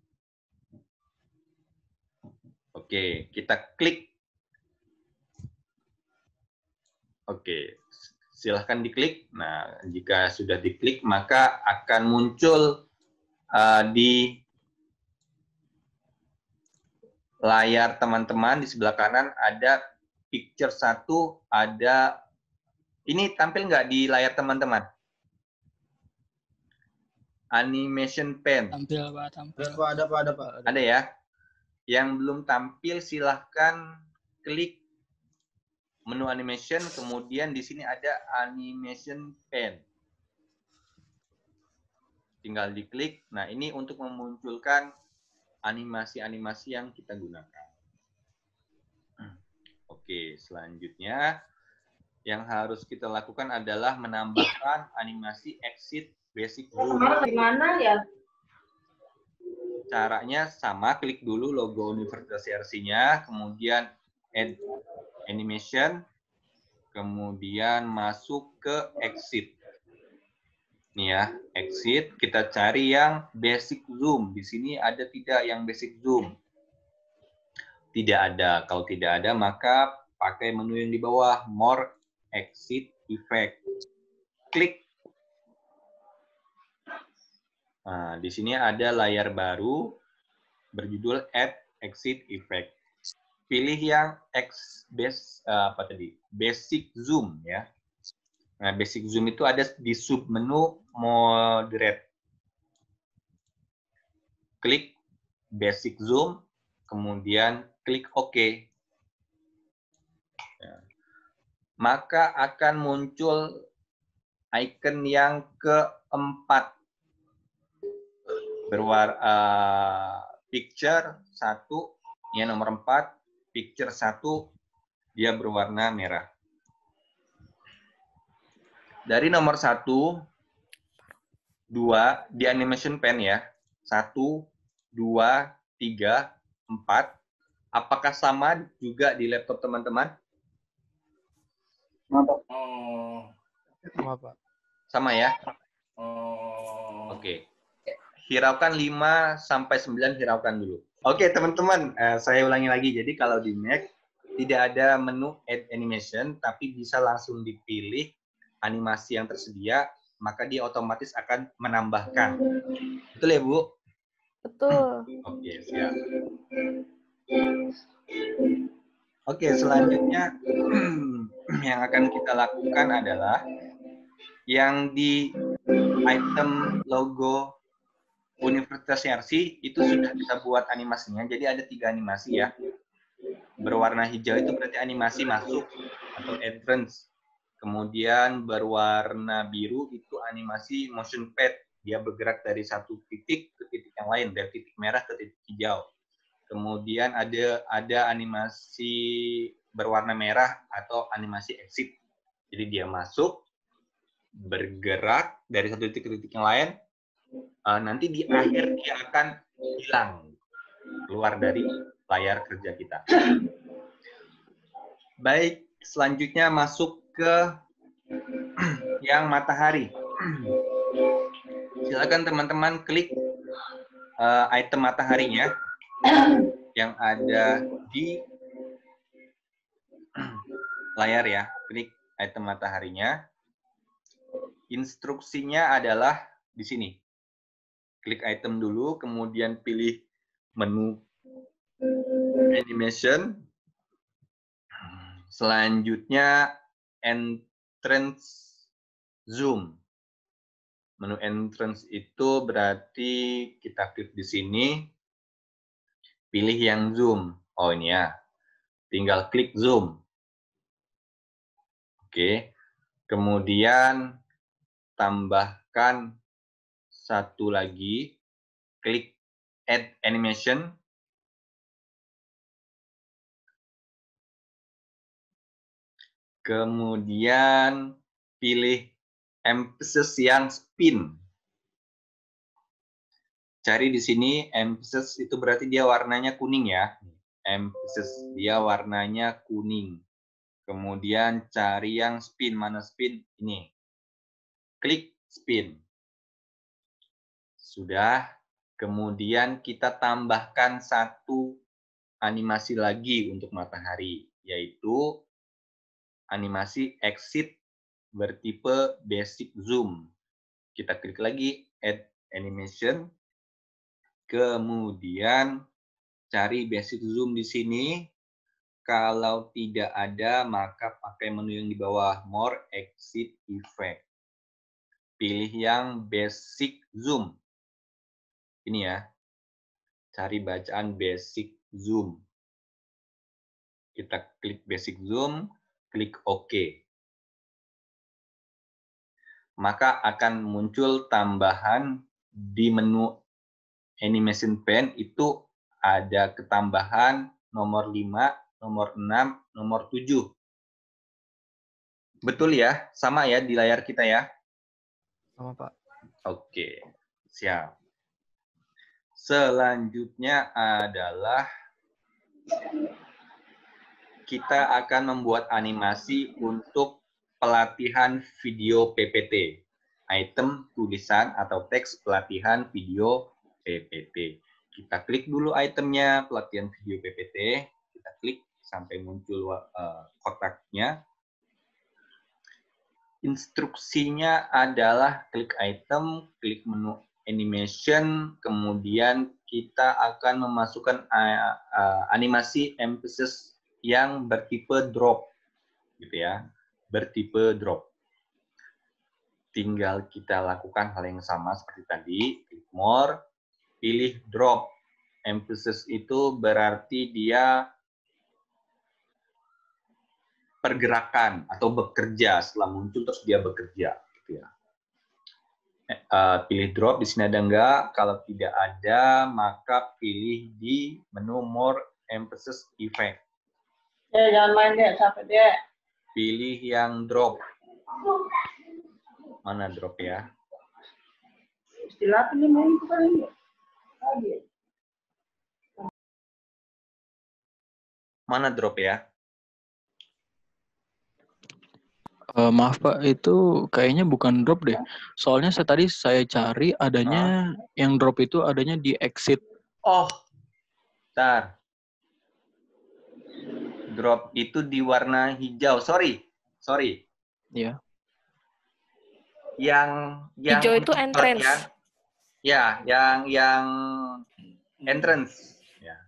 Oke, kita klik. Oke, silahkan diklik. Nah, jika sudah diklik, maka akan muncul uh, di layar teman-teman di sebelah kanan ada picture satu, ada ini tampil nggak di layar teman-teman? Animation Pen. Tampil Pak, tampil. Ada Pak, ada Pak, ada Ada, ada ya. Yang belum tampil silahkan klik menu animation, kemudian di sini ada animation pen. Tinggal diklik. Nah, ini untuk memunculkan animasi-animasi yang kita gunakan. Oke, selanjutnya yang harus kita lakukan adalah menambahkan animasi exit basic dulu. di gimana ya? Caranya sama, klik dulu logo Universitas CRC-nya, kemudian add animation, kemudian masuk ke exit. Nih ya, exit, kita cari yang basic zoom. Di sini ada tidak yang basic zoom? Tidak ada. Kalau tidak ada, maka pakai menu yang di bawah, more exit effect. Klik Nah, di sini ada layar baru berjudul Add Exit Effect. Pilih yang X base eh, apa tadi? Basic Zoom ya. Nah, Basic Zoom itu ada di sub menu Moderate. Klik Basic Zoom, kemudian klik OK. Ya. Maka akan muncul icon yang keempat berwar eh, picture satu ya nomor empat picture satu dia berwarna merah. Dari nomor satu dua di animation pen ya satu dua tiga empat apakah sama juga di laptop teman-teman? Sama oh. Sama ya? Oh. Oke. Okay hiraukan 5 sampai 9 hiraukan dulu. Oke, okay, teman-teman, uh, saya ulangi lagi. Jadi kalau di Mac tidak ada menu add animation tapi bisa langsung dipilih animasi yang tersedia, maka dia otomatis akan menambahkan. Betul ya, Bu? Betul. Oke, okay, siap. Oke, okay, selanjutnya yang akan kita lakukan adalah yang di item logo Universitas Yarsi itu sudah kita buat animasinya. Jadi ada tiga animasi ya. Berwarna hijau itu berarti animasi masuk atau entrance. Kemudian berwarna biru itu animasi motion pad. Dia bergerak dari satu titik ke titik yang lain, dari titik merah ke titik hijau. Kemudian ada ada animasi berwarna merah atau animasi exit. Jadi dia masuk, bergerak dari satu titik ke titik yang lain, uh, nanti di nah. akhir dia akan hilang keluar dari layar kerja kita. Baik, selanjutnya masuk ke yang matahari. Silakan teman-teman klik uh, item mataharinya yang ada di layar ya. Klik item mataharinya. Instruksinya adalah di sini klik item dulu, kemudian pilih menu animation. Selanjutnya entrance zoom. Menu entrance itu berarti kita klik di sini, pilih yang zoom. Oh ini ya, tinggal klik zoom. Oke, kemudian tambahkan satu lagi klik add animation kemudian pilih emphasis yang spin cari di sini emphasis itu berarti dia warnanya kuning ya emphasis dia warnanya kuning kemudian cari yang spin mana spin ini klik spin sudah. Kemudian kita tambahkan satu animasi lagi untuk matahari, yaitu animasi exit bertipe basic zoom. Kita klik lagi add animation. Kemudian cari basic zoom di sini. Kalau tidak ada, maka pakai menu yang di bawah, More Exit Effect. Pilih yang Basic Zoom ini ya, cari bacaan basic Zoom. Kita klik basic Zoom, klik OK. Maka akan muncul tambahan di menu animation pen itu ada ketambahan nomor 5, nomor 6, nomor 7. Betul ya? Sama ya di layar kita ya? Sama Pak. Oke, siap. Selanjutnya adalah kita akan membuat animasi untuk pelatihan video PPT. Item tulisan atau teks pelatihan video PPT. Kita klik dulu itemnya pelatihan video PPT. Kita klik sampai muncul eh, kotaknya. Instruksinya adalah klik item, klik menu animation, kemudian kita akan memasukkan animasi emphasis yang bertipe drop, gitu ya, bertipe drop. Tinggal kita lakukan hal yang sama seperti tadi, klik more, pilih drop. Emphasis itu berarti dia pergerakan atau bekerja setelah muncul terus dia bekerja, gitu ya uh, pilih drop di sini ada enggak. Kalau tidak ada, maka pilih di menu more emphasis effect. Ya, jangan main deh, capek deh. Pilih yang drop. Mana drop ya? Istilah ini nih main bukan? Mana drop ya? Uh, maaf Pak, itu kayaknya bukan drop deh. Soalnya saya tadi saya cari adanya ah. yang drop itu adanya di exit. Oh, tar. Drop itu di warna hijau. Sorry, sorry. ya Yeah. Yang yang hijau itu entrance. Ya, ya yang yang entrance. Ya.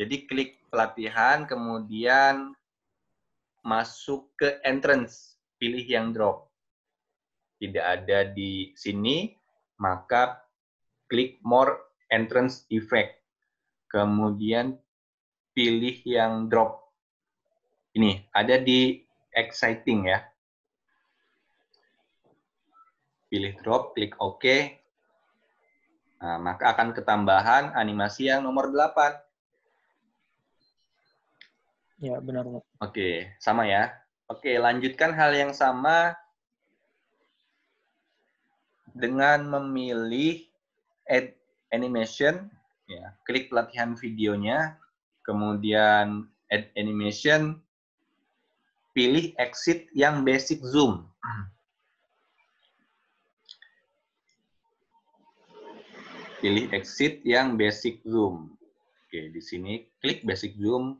Jadi klik pelatihan, kemudian masuk ke entrance pilih yang drop. Tidak ada di sini, maka klik more entrance effect. Kemudian pilih yang drop. Ini ada di exciting ya. Pilih drop, klik OK. Nah, maka akan ketambahan animasi yang nomor 8. Ya, benar. Oke, sama ya. Oke, lanjutkan hal yang sama dengan memilih Add animation, ya, klik pelatihan videonya, kemudian add animation, pilih exit yang basic zoom. Pilih exit yang basic zoom. Oke, di sini klik basic zoom,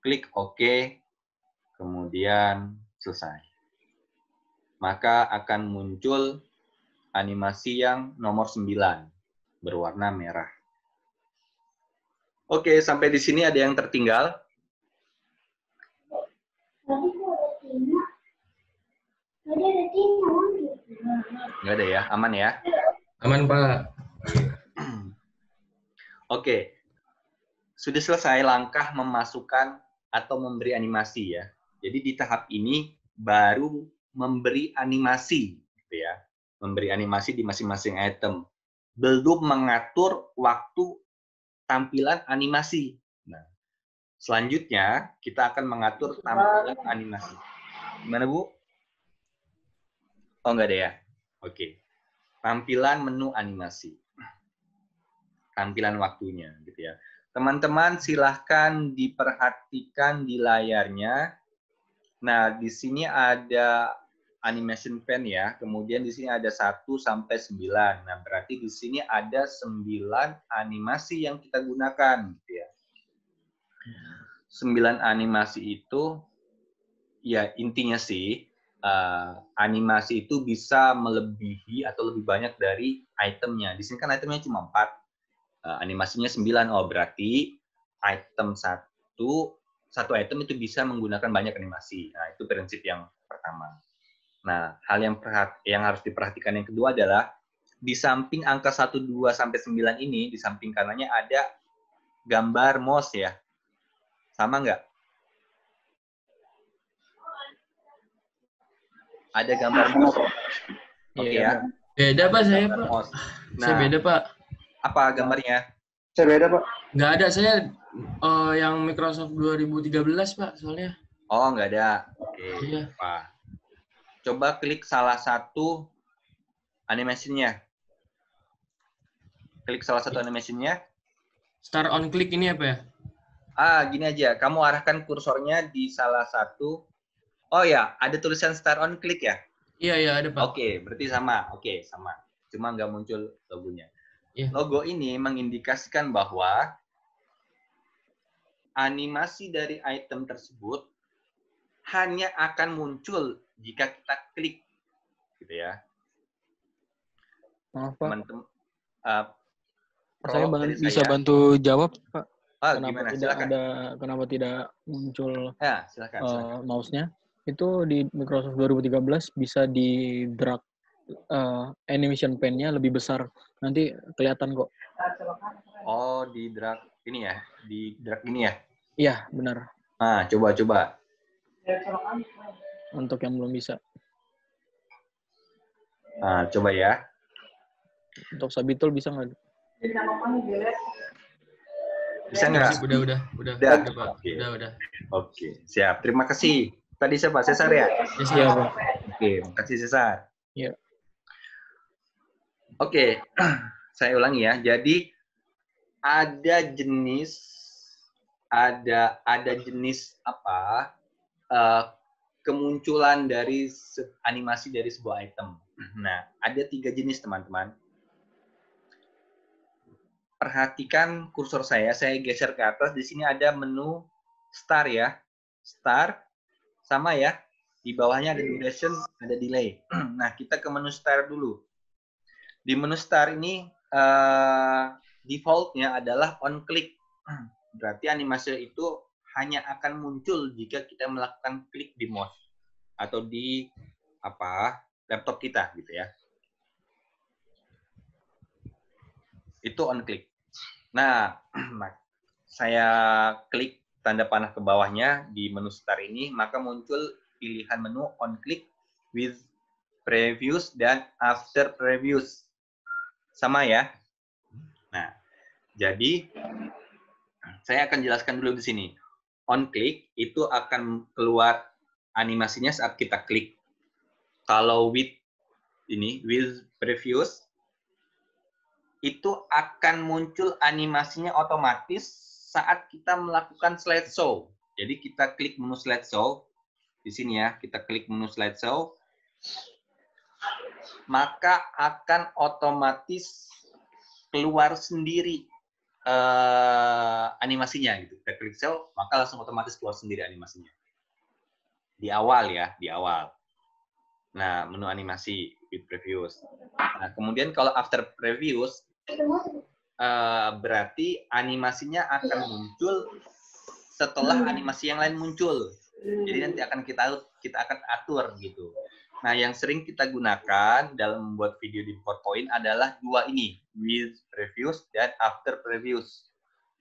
klik OK, kemudian selesai. Maka akan muncul animasi yang nomor 9 berwarna merah. Oke, sampai di sini ada yang tertinggal? Enggak ada ya, aman ya? Aman, Pak. Oke, sudah selesai langkah memasukkan atau memberi animasi ya. Jadi di tahap ini baru memberi animasi, gitu ya, memberi animasi di masing-masing item, belum mengatur waktu tampilan animasi. Nah, selanjutnya kita akan mengatur tampilan animasi. Gimana Bu? Oh enggak ada ya? Oke. Tampilan menu animasi. Tampilan waktunya gitu ya. Teman-teman silahkan diperhatikan di layarnya Nah, di sini ada animation pen ya. Kemudian di sini ada 1 sampai 9. Nah, berarti di sini ada 9 animasi yang kita gunakan gitu ya. 9 animasi itu ya intinya sih uh, animasi itu bisa melebihi atau lebih banyak dari itemnya. Di sini kan itemnya cuma 4. Uh, eh, animasinya 9. Oh, berarti item 1 satu item itu bisa menggunakan banyak animasi. Nah, itu prinsip yang pertama. Nah, hal yang perhat yang harus diperhatikan yang kedua adalah di samping angka 1 2 sampai 9 ini di samping kanannya ada gambar mos ya. Sama nggak? Ada gambar iya, mos, iya, Oke okay, ya. Iya. Beda Pak saya, Pak. Nah, saya beda Pak. Apa gambarnya? Saya beda, Pak. Nggak ada. Saya uh, yang Microsoft 2013, Pak, soalnya. Oh, nggak ada. Oke, iya. Pak. Coba klik salah satu animasinya. Klik salah satu animasinya. Start on click ini apa ya? Ah, gini aja. Kamu arahkan kursornya di salah satu. Oh ya, ada tulisan start on click ya? Iya, iya, ada Pak. Oke, okay, berarti sama. Oke, okay, sama. Cuma nggak muncul logonya yeah. logo ini mengindikasikan bahwa animasi dari item tersebut hanya akan muncul jika kita klik gitu ya. Maaf, Pak. Teman -teman, uh, saya bang, bisa bantu jawab, Pak. Oh, kenapa tidak ada kenapa tidak muncul ya, Uh, mouse-nya? Itu di Microsoft 2013 bisa di drag uh, animation pennya lebih besar. Nanti kelihatan kok. Oh, di drag ini ya? Di drag ini ya? Iya, benar. ah coba-coba. Untuk yang belum bisa. ah coba ya. Untuk Sabitul bisa nggak? Bisa nggak? Udah, udah, udah, udah, udah, Oke, Okay. udah, udah. Oke, okay. siap. Terima kasih. Tadi siapa? Cesar ya? iya, iya Oke, okay. makasih Cesar. Iya. Yeah. Oke, okay. saya ulangi ya. Jadi ada jenis ada ada jenis apa uh, kemunculan dari animasi dari sebuah item. Nah, ada tiga jenis teman-teman. Perhatikan kursor saya, saya geser ke atas. Di sini ada menu star ya, star sama ya. Di bawahnya ada duration, ada delay. Nah, kita ke menu star dulu di menu start ini uh, defaultnya adalah on click. Berarti animasi itu hanya akan muncul jika kita melakukan klik di mouse atau di apa laptop kita gitu ya. Itu on click. Nah, saya klik tanda panah ke bawahnya di menu start ini, maka muncul pilihan menu on click with previews dan after previews. Sama ya? Nah, jadi saya akan jelaskan dulu di sini. On click itu akan keluar animasinya saat kita klik. Kalau with ini with previous itu akan muncul animasinya otomatis saat kita melakukan slide show. Jadi kita klik menu slide show di sini ya, kita klik menu slide show maka akan otomatis keluar sendiri uh, animasinya gitu. Kita klik sel, maka langsung otomatis keluar sendiri animasinya. Di awal ya, di awal. Nah, menu animasi with previews. Nah, kemudian kalau after previews uh, berarti animasinya akan muncul setelah hmm. animasi yang lain muncul. Jadi nanti akan kita kita akan atur gitu. Nah, yang sering kita gunakan dalam membuat video di PowerPoint adalah dua ini, with previews dan after previews.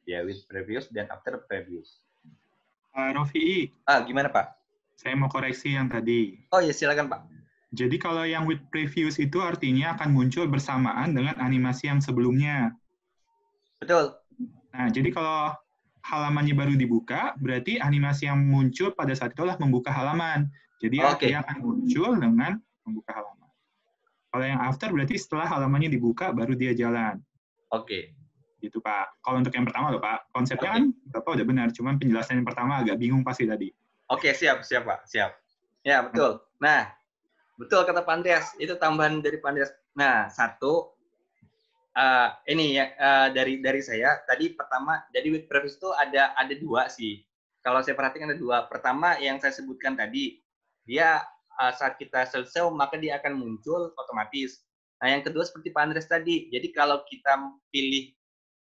Ya, yeah, with previews dan after previews. Pak uh, Rofi, ah, gimana Pak? Saya mau koreksi yang tadi. Oh ya, silakan Pak. Jadi kalau yang with previews itu artinya akan muncul bersamaan dengan animasi yang sebelumnya. Betul. Nah, jadi kalau halamannya baru dibuka, berarti animasi yang muncul pada saat itulah membuka halaman. Jadi okay. dia akan muncul dengan membuka halaman. Kalau yang after berarti setelah halamannya dibuka baru dia jalan. Oke. Okay. Gitu Pak. Kalau untuk yang pertama loh Pak, konsepnya okay. kan Bapak udah benar, cuman penjelasan yang pertama agak bingung pasti tadi. Oke, okay, siap, siap Pak, siap. Ya, betul. Nah, betul kata Pandes. itu tambahan dari Pandes. Nah, satu uh, ini ya uh, dari dari saya tadi pertama jadi with preface itu ada ada dua sih. Kalau saya perhatikan ada dua. Pertama yang saya sebutkan tadi dia eh, saat kita selesai maka dia akan muncul otomatis. Nah yang kedua seperti Pak Andres tadi, jadi kalau kita pilih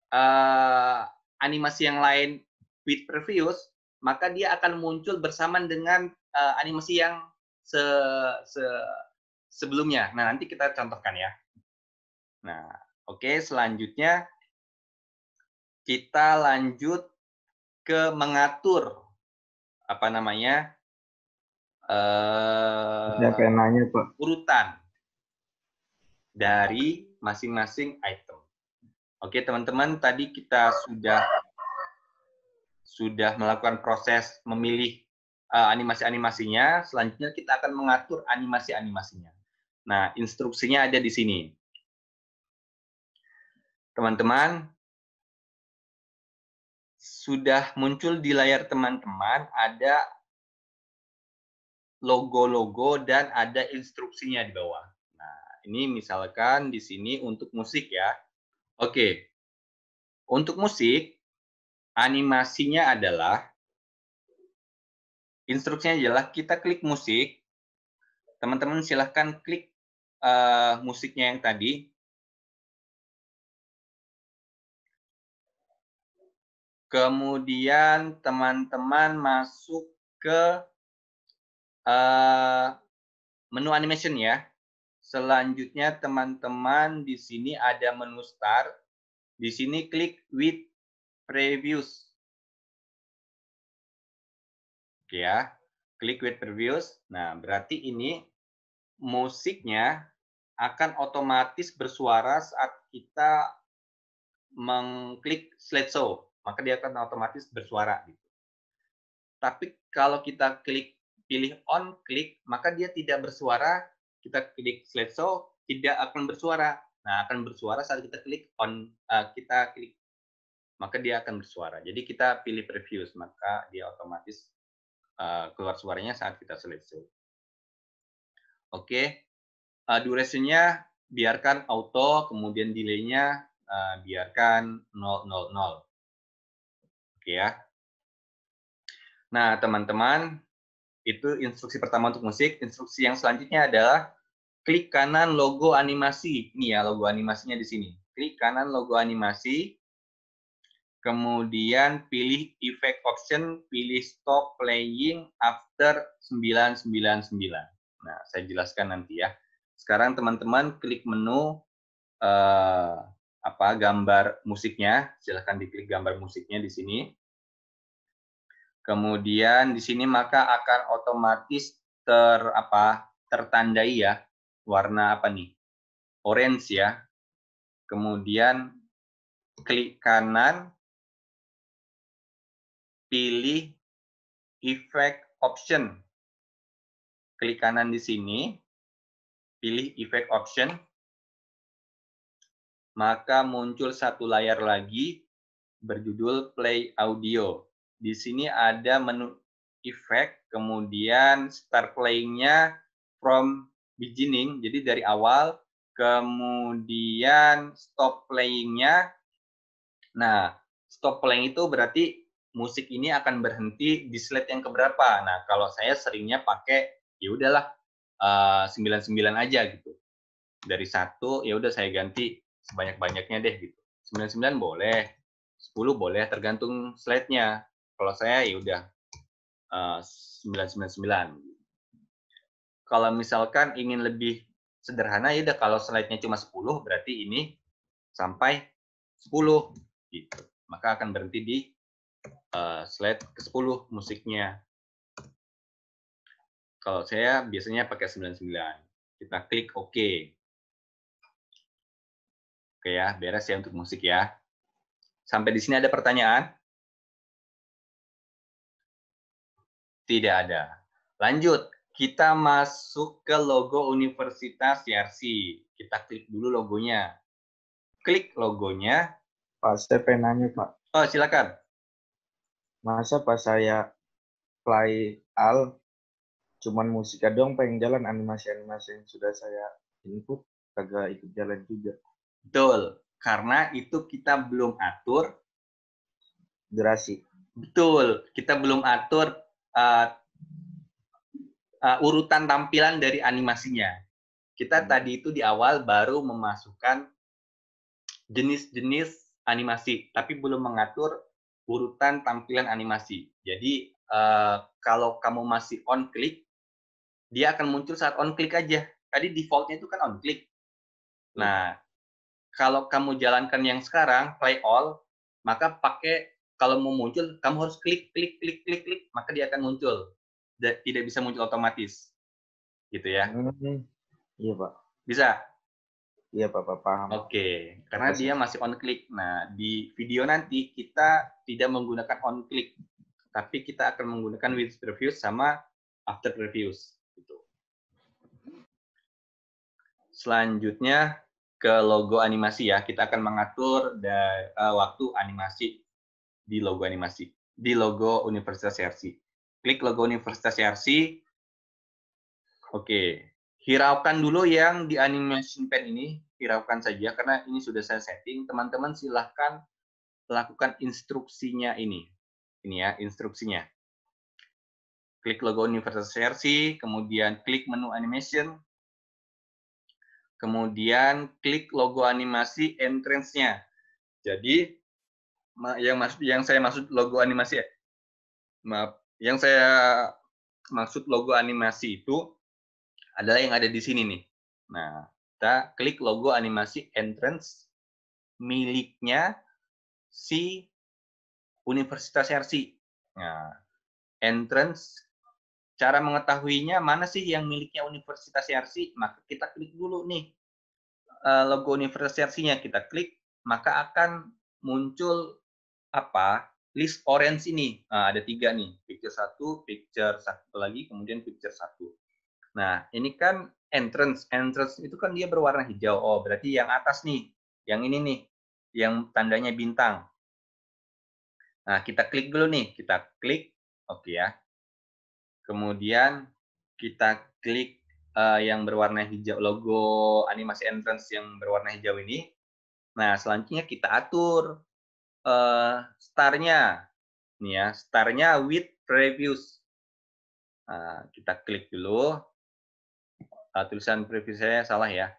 uh, animasi yang lain with previous, maka dia akan muncul bersamaan dengan uh, animasi yang se, se sebelumnya. Nah nanti kita contohkan ya. Nah oke okay, selanjutnya kita lanjut ke mengatur apa namanya uh, eh, penanya, Pak. urutan dari masing-masing item. Oke, teman-teman, tadi kita sudah sudah melakukan proses memilih uh, animasi-animasinya. Selanjutnya kita akan mengatur animasi-animasinya. Nah, instruksinya ada di sini. Teman-teman, sudah muncul di layar teman-teman ada logo-logo dan ada instruksinya di bawah. Nah, ini misalkan di sini untuk musik ya. Oke. Untuk musik animasinya adalah instruksinya adalah kita klik musik. Teman-teman silahkan klik uh, musiknya yang tadi. Kemudian teman-teman masuk ke uh, menu animation ya. Selanjutnya teman-teman di sini ada menu start. Di sini klik with previews. Oke ya, klik with previews. Nah, berarti ini musiknya akan otomatis bersuara saat kita mengklik slideshow, maka dia akan otomatis bersuara. gitu Tapi kalau kita klik pilih on klik, maka dia tidak bersuara. Kita klik slideshow, tidak akan bersuara. Nah, akan bersuara saat kita klik on, uh, kita klik, maka dia akan bersuara. Jadi kita pilih previews, maka dia otomatis uh, keluar suaranya saat kita slideshow. Oke, okay. uh, eh, durasinya biarkan auto, kemudian delaynya uh, biarkan 000. Oke okay, ya. Nah, teman-teman, itu instruksi pertama untuk musik. Instruksi yang selanjutnya adalah klik kanan logo animasi. Ini ya logo animasinya di sini. Klik kanan logo animasi. Kemudian pilih effect option, pilih stop playing after 999. Nah, saya jelaskan nanti ya. Sekarang teman-teman klik menu eh, apa gambar musiknya. Silahkan diklik gambar musiknya di sini. Kemudian di sini maka akan otomatis ter apa tertandai ya warna apa nih? Orange ya. Kemudian klik kanan pilih effect option. Klik kanan di sini, pilih effect option. Maka muncul satu layar lagi berjudul play audio. Di sini ada menu effect, kemudian start playing-nya from beginning, jadi dari awal, kemudian stop playing-nya. Nah, stop playing itu berarti musik ini akan berhenti di slide yang keberapa. Nah, kalau saya seringnya pakai ya udahlah uh, eh, 99 aja gitu. Dari satu ya udah saya ganti sebanyak-banyaknya deh gitu. 99 boleh, 10 boleh tergantung slide-nya. Kalau saya ya udah uh, eh, 999. Kalau misalkan ingin lebih sederhana ya udah kalau slide-nya cuma 10 berarti ini sampai 10 gitu. Maka akan berhenti di uh, slide ke-10 musiknya. Kalau saya biasanya pakai 99. Kita klik OK. Oke ya, beres ya untuk musik ya. Sampai di sini ada pertanyaan? Tidak ada. Lanjut, kita masuk ke logo Universitas YRC. Kita klik dulu logonya. Klik logonya. Pak, saya penanya, Pak. Oh, silakan. Masa pas saya play al, cuman musika doang pengen jalan animasi-animasi yang sudah saya input, kagak ikut jalan juga. Betul. Karena itu kita belum atur. Durasi. Betul. Kita belum atur uh, uh, urutan tampilan dari animasinya. Kita hmm. tadi itu di awal baru memasukkan jenis-jenis animasi, tapi belum mengatur urutan tampilan animasi. Jadi uh, kalau kamu masih on click, dia akan muncul saat on click aja. Tadi defaultnya itu kan on click. Nah, hmm. kalau kamu jalankan yang sekarang play all, maka pakai kalau mau muncul kamu harus klik klik klik klik klik maka dia akan muncul tidak bisa muncul otomatis gitu ya hmm, iya pak bisa iya pak, pak paham oke okay. karena Pasti. dia masih on click nah di video nanti kita tidak menggunakan on click tapi kita akan menggunakan with previews sama after previews. gitu. Selanjutnya ke logo animasi ya, kita akan mengatur eh, waktu animasi di logo animasi, di logo Universitas CRC. Klik logo Universitas CRC. Oke, hiraukan dulu yang di animation pen ini, hiraukan saja karena ini sudah saya setting. Teman-teman silahkan lakukan instruksinya ini. Ini ya, instruksinya. Klik logo Universitas CRC, kemudian klik menu animation, kemudian klik logo animasi entrance-nya. Jadi, yang mas yang saya maksud logo animasi ya maaf yang saya maksud logo animasi itu adalah yang ada di sini nih nah kita klik logo animasi entrance miliknya si Universitas RC nah entrance cara mengetahuinya mana sih yang miliknya Universitas RC maka kita klik dulu nih eh, logo Universitas rc kita klik maka akan muncul apa list orange ini. Nah, ada tiga nih, picture satu, picture satu lagi, kemudian picture satu. Nah, ini kan entrance. Entrance itu kan dia berwarna hijau. Oh, berarti yang atas nih, yang ini nih, yang tandanya bintang. Nah, kita klik dulu nih, kita klik, oke okay ya. Kemudian kita klik uh, yang berwarna hijau, logo animasi entrance yang berwarna hijau ini. Nah, selanjutnya kita atur uh, starnya nih ya starnya with previews nah, kita klik dulu uh, tulisan preview saya salah ya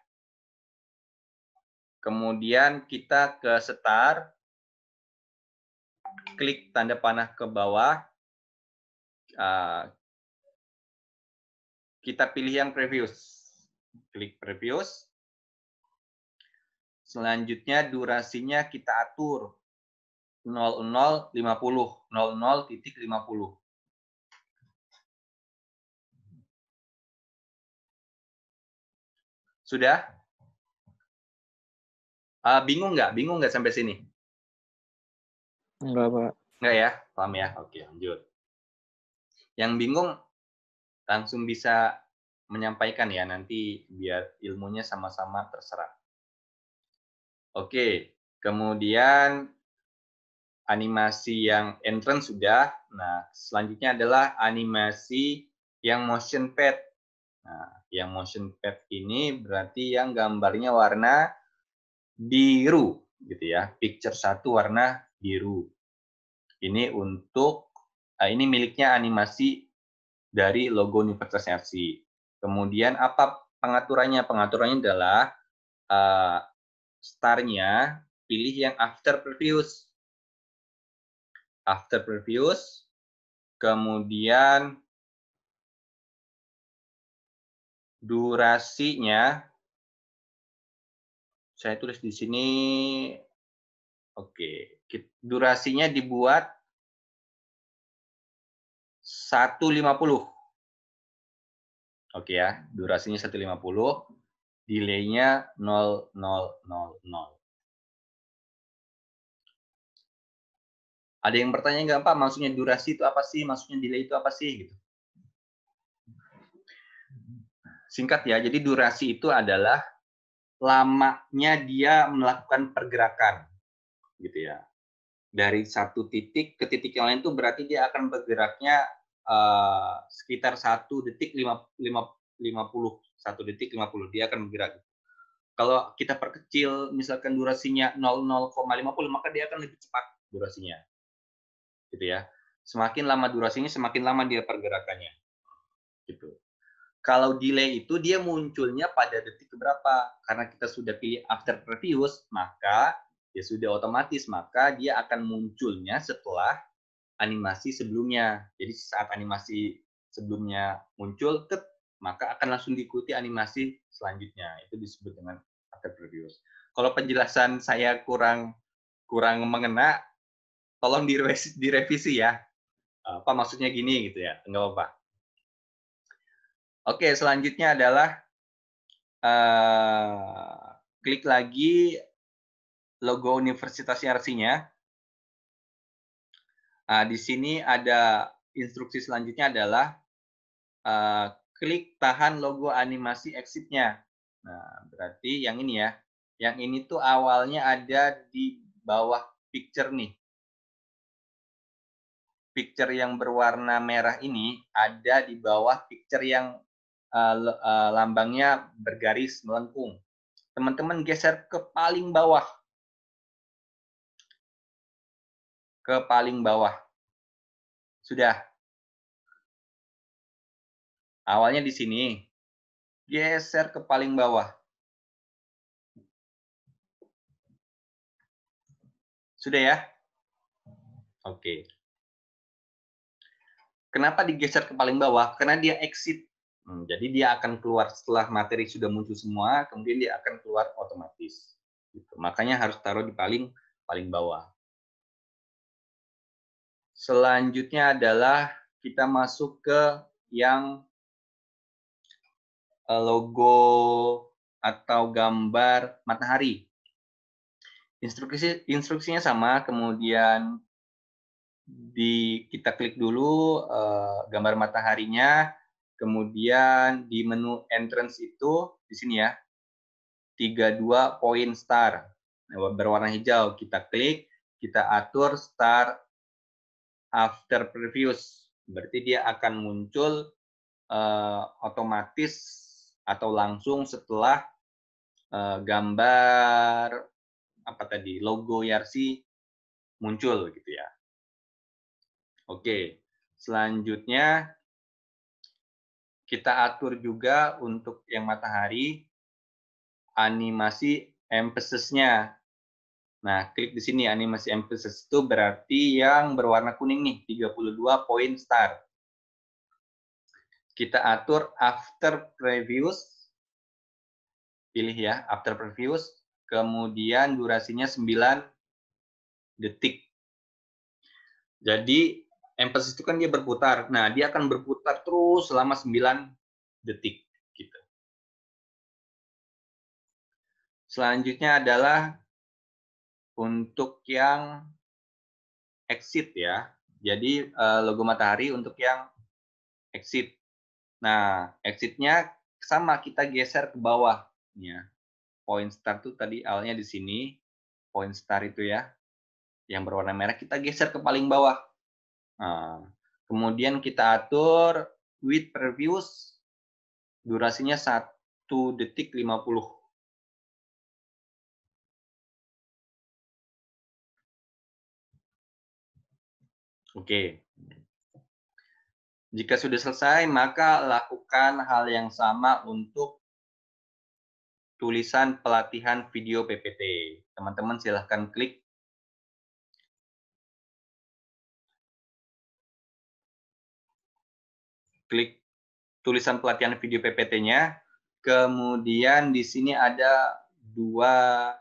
kemudian kita ke star klik tanda panah ke bawah uh, kita pilih yang previous, klik previous. selanjutnya durasinya kita atur 0050 Sudah? Uh, bingung nggak? Bingung nggak sampai sini? Enggak, Pak. Enggak ya? Paham ya? Oke, lanjut. Yang bingung langsung bisa menyampaikan ya nanti biar ilmunya sama-sama terserap. Oke, kemudian animasi yang entrance sudah. Nah, selanjutnya adalah animasi yang motion pad. Nah, yang motion pad ini berarti yang gambarnya warna biru gitu ya. Picture satu warna biru. Ini untuk eh, ini miliknya animasi dari logo Universitas FC. Kemudian apa pengaturannya? Pengaturannya adalah uh, starnya pilih yang after previous after previous, kemudian durasinya saya tulis di sini oke okay. durasinya dibuat 150 oke okay ya durasinya 150 delaynya 0000 Ada yang bertanya nggak Pak, maksudnya durasi itu apa sih? Maksudnya delay itu apa sih? Gitu. Singkat ya, jadi durasi itu adalah lamanya dia melakukan pergerakan, gitu ya. Dari satu titik ke titik yang lain itu berarti dia akan bergeraknya uh, sekitar satu detik lima, lima, lima puluh satu detik lima puluh dia akan bergerak. Kalau kita perkecil misalkan durasinya 0,50 maka dia akan lebih cepat durasinya gitu ya. Semakin lama durasinya, semakin lama dia pergerakannya. Gitu. Kalau delay itu dia munculnya pada detik berapa? Karena kita sudah pilih after previous, maka dia ya sudah otomatis maka dia akan munculnya setelah animasi sebelumnya. Jadi saat animasi sebelumnya muncul, maka akan langsung diikuti animasi selanjutnya. Itu disebut dengan after previous. Kalau penjelasan saya kurang kurang mengena, tolong direvisi, direvisi ya. Ah. Apa maksudnya gini gitu ya, nggak apa-apa. Oke, selanjutnya adalah uh, klik lagi logo universitas rc nya Nah, di sini ada instruksi selanjutnya adalah uh, klik tahan logo animasi exit-nya. Nah, berarti yang ini ya. Yang ini tuh awalnya ada di bawah picture nih picture yang berwarna merah ini ada di bawah picture yang uh, uh, lambangnya bergaris melengkung. Teman-teman geser ke paling bawah. Ke paling bawah. Sudah. Awalnya di sini. Geser ke paling bawah. Sudah ya? Oke. Okay. Kenapa digeser ke paling bawah? Karena dia exit. Hmm, jadi dia akan keluar setelah materi sudah muncul semua, kemudian dia akan keluar otomatis. Gitu. Makanya harus taruh di paling paling bawah. Selanjutnya adalah kita masuk ke yang eh, logo atau gambar matahari. Instruksi instruksinya sama, kemudian di kita klik dulu uh, gambar mataharinya, kemudian di menu entrance itu di sini ya. 32 poin star. Nah, berwarna hijau kita klik, kita atur star after previous. Berarti dia akan muncul uh, otomatis atau langsung setelah uh, gambar apa tadi logo YRC muncul gitu ya. Oke, selanjutnya kita atur juga untuk yang matahari animasi emphasis-nya. Nah, klik di sini animasi emphasis itu berarti yang berwarna kuning nih, 32 poin star. Kita atur after previous. Pilih ya, after previous. Kemudian durasinya 9 detik. Jadi emphasis itu kan dia berputar. Nah, dia akan berputar terus selama 9 detik. Gitu. Selanjutnya adalah untuk yang exit ya. Jadi eh, logo matahari untuk yang exit. Nah, exitnya sama kita geser ke bawah. Ya. Point start itu tadi awalnya di sini. Point start itu ya. Yang berwarna merah kita geser ke paling bawah. Nah, kemudian kita atur width per views durasinya 1 detik 50. Oke. Jika sudah selesai, maka lakukan hal yang sama untuk tulisan pelatihan video PPT. Teman-teman silahkan klik klik tulisan pelatihan video PPT-nya. Kemudian di sini ada dua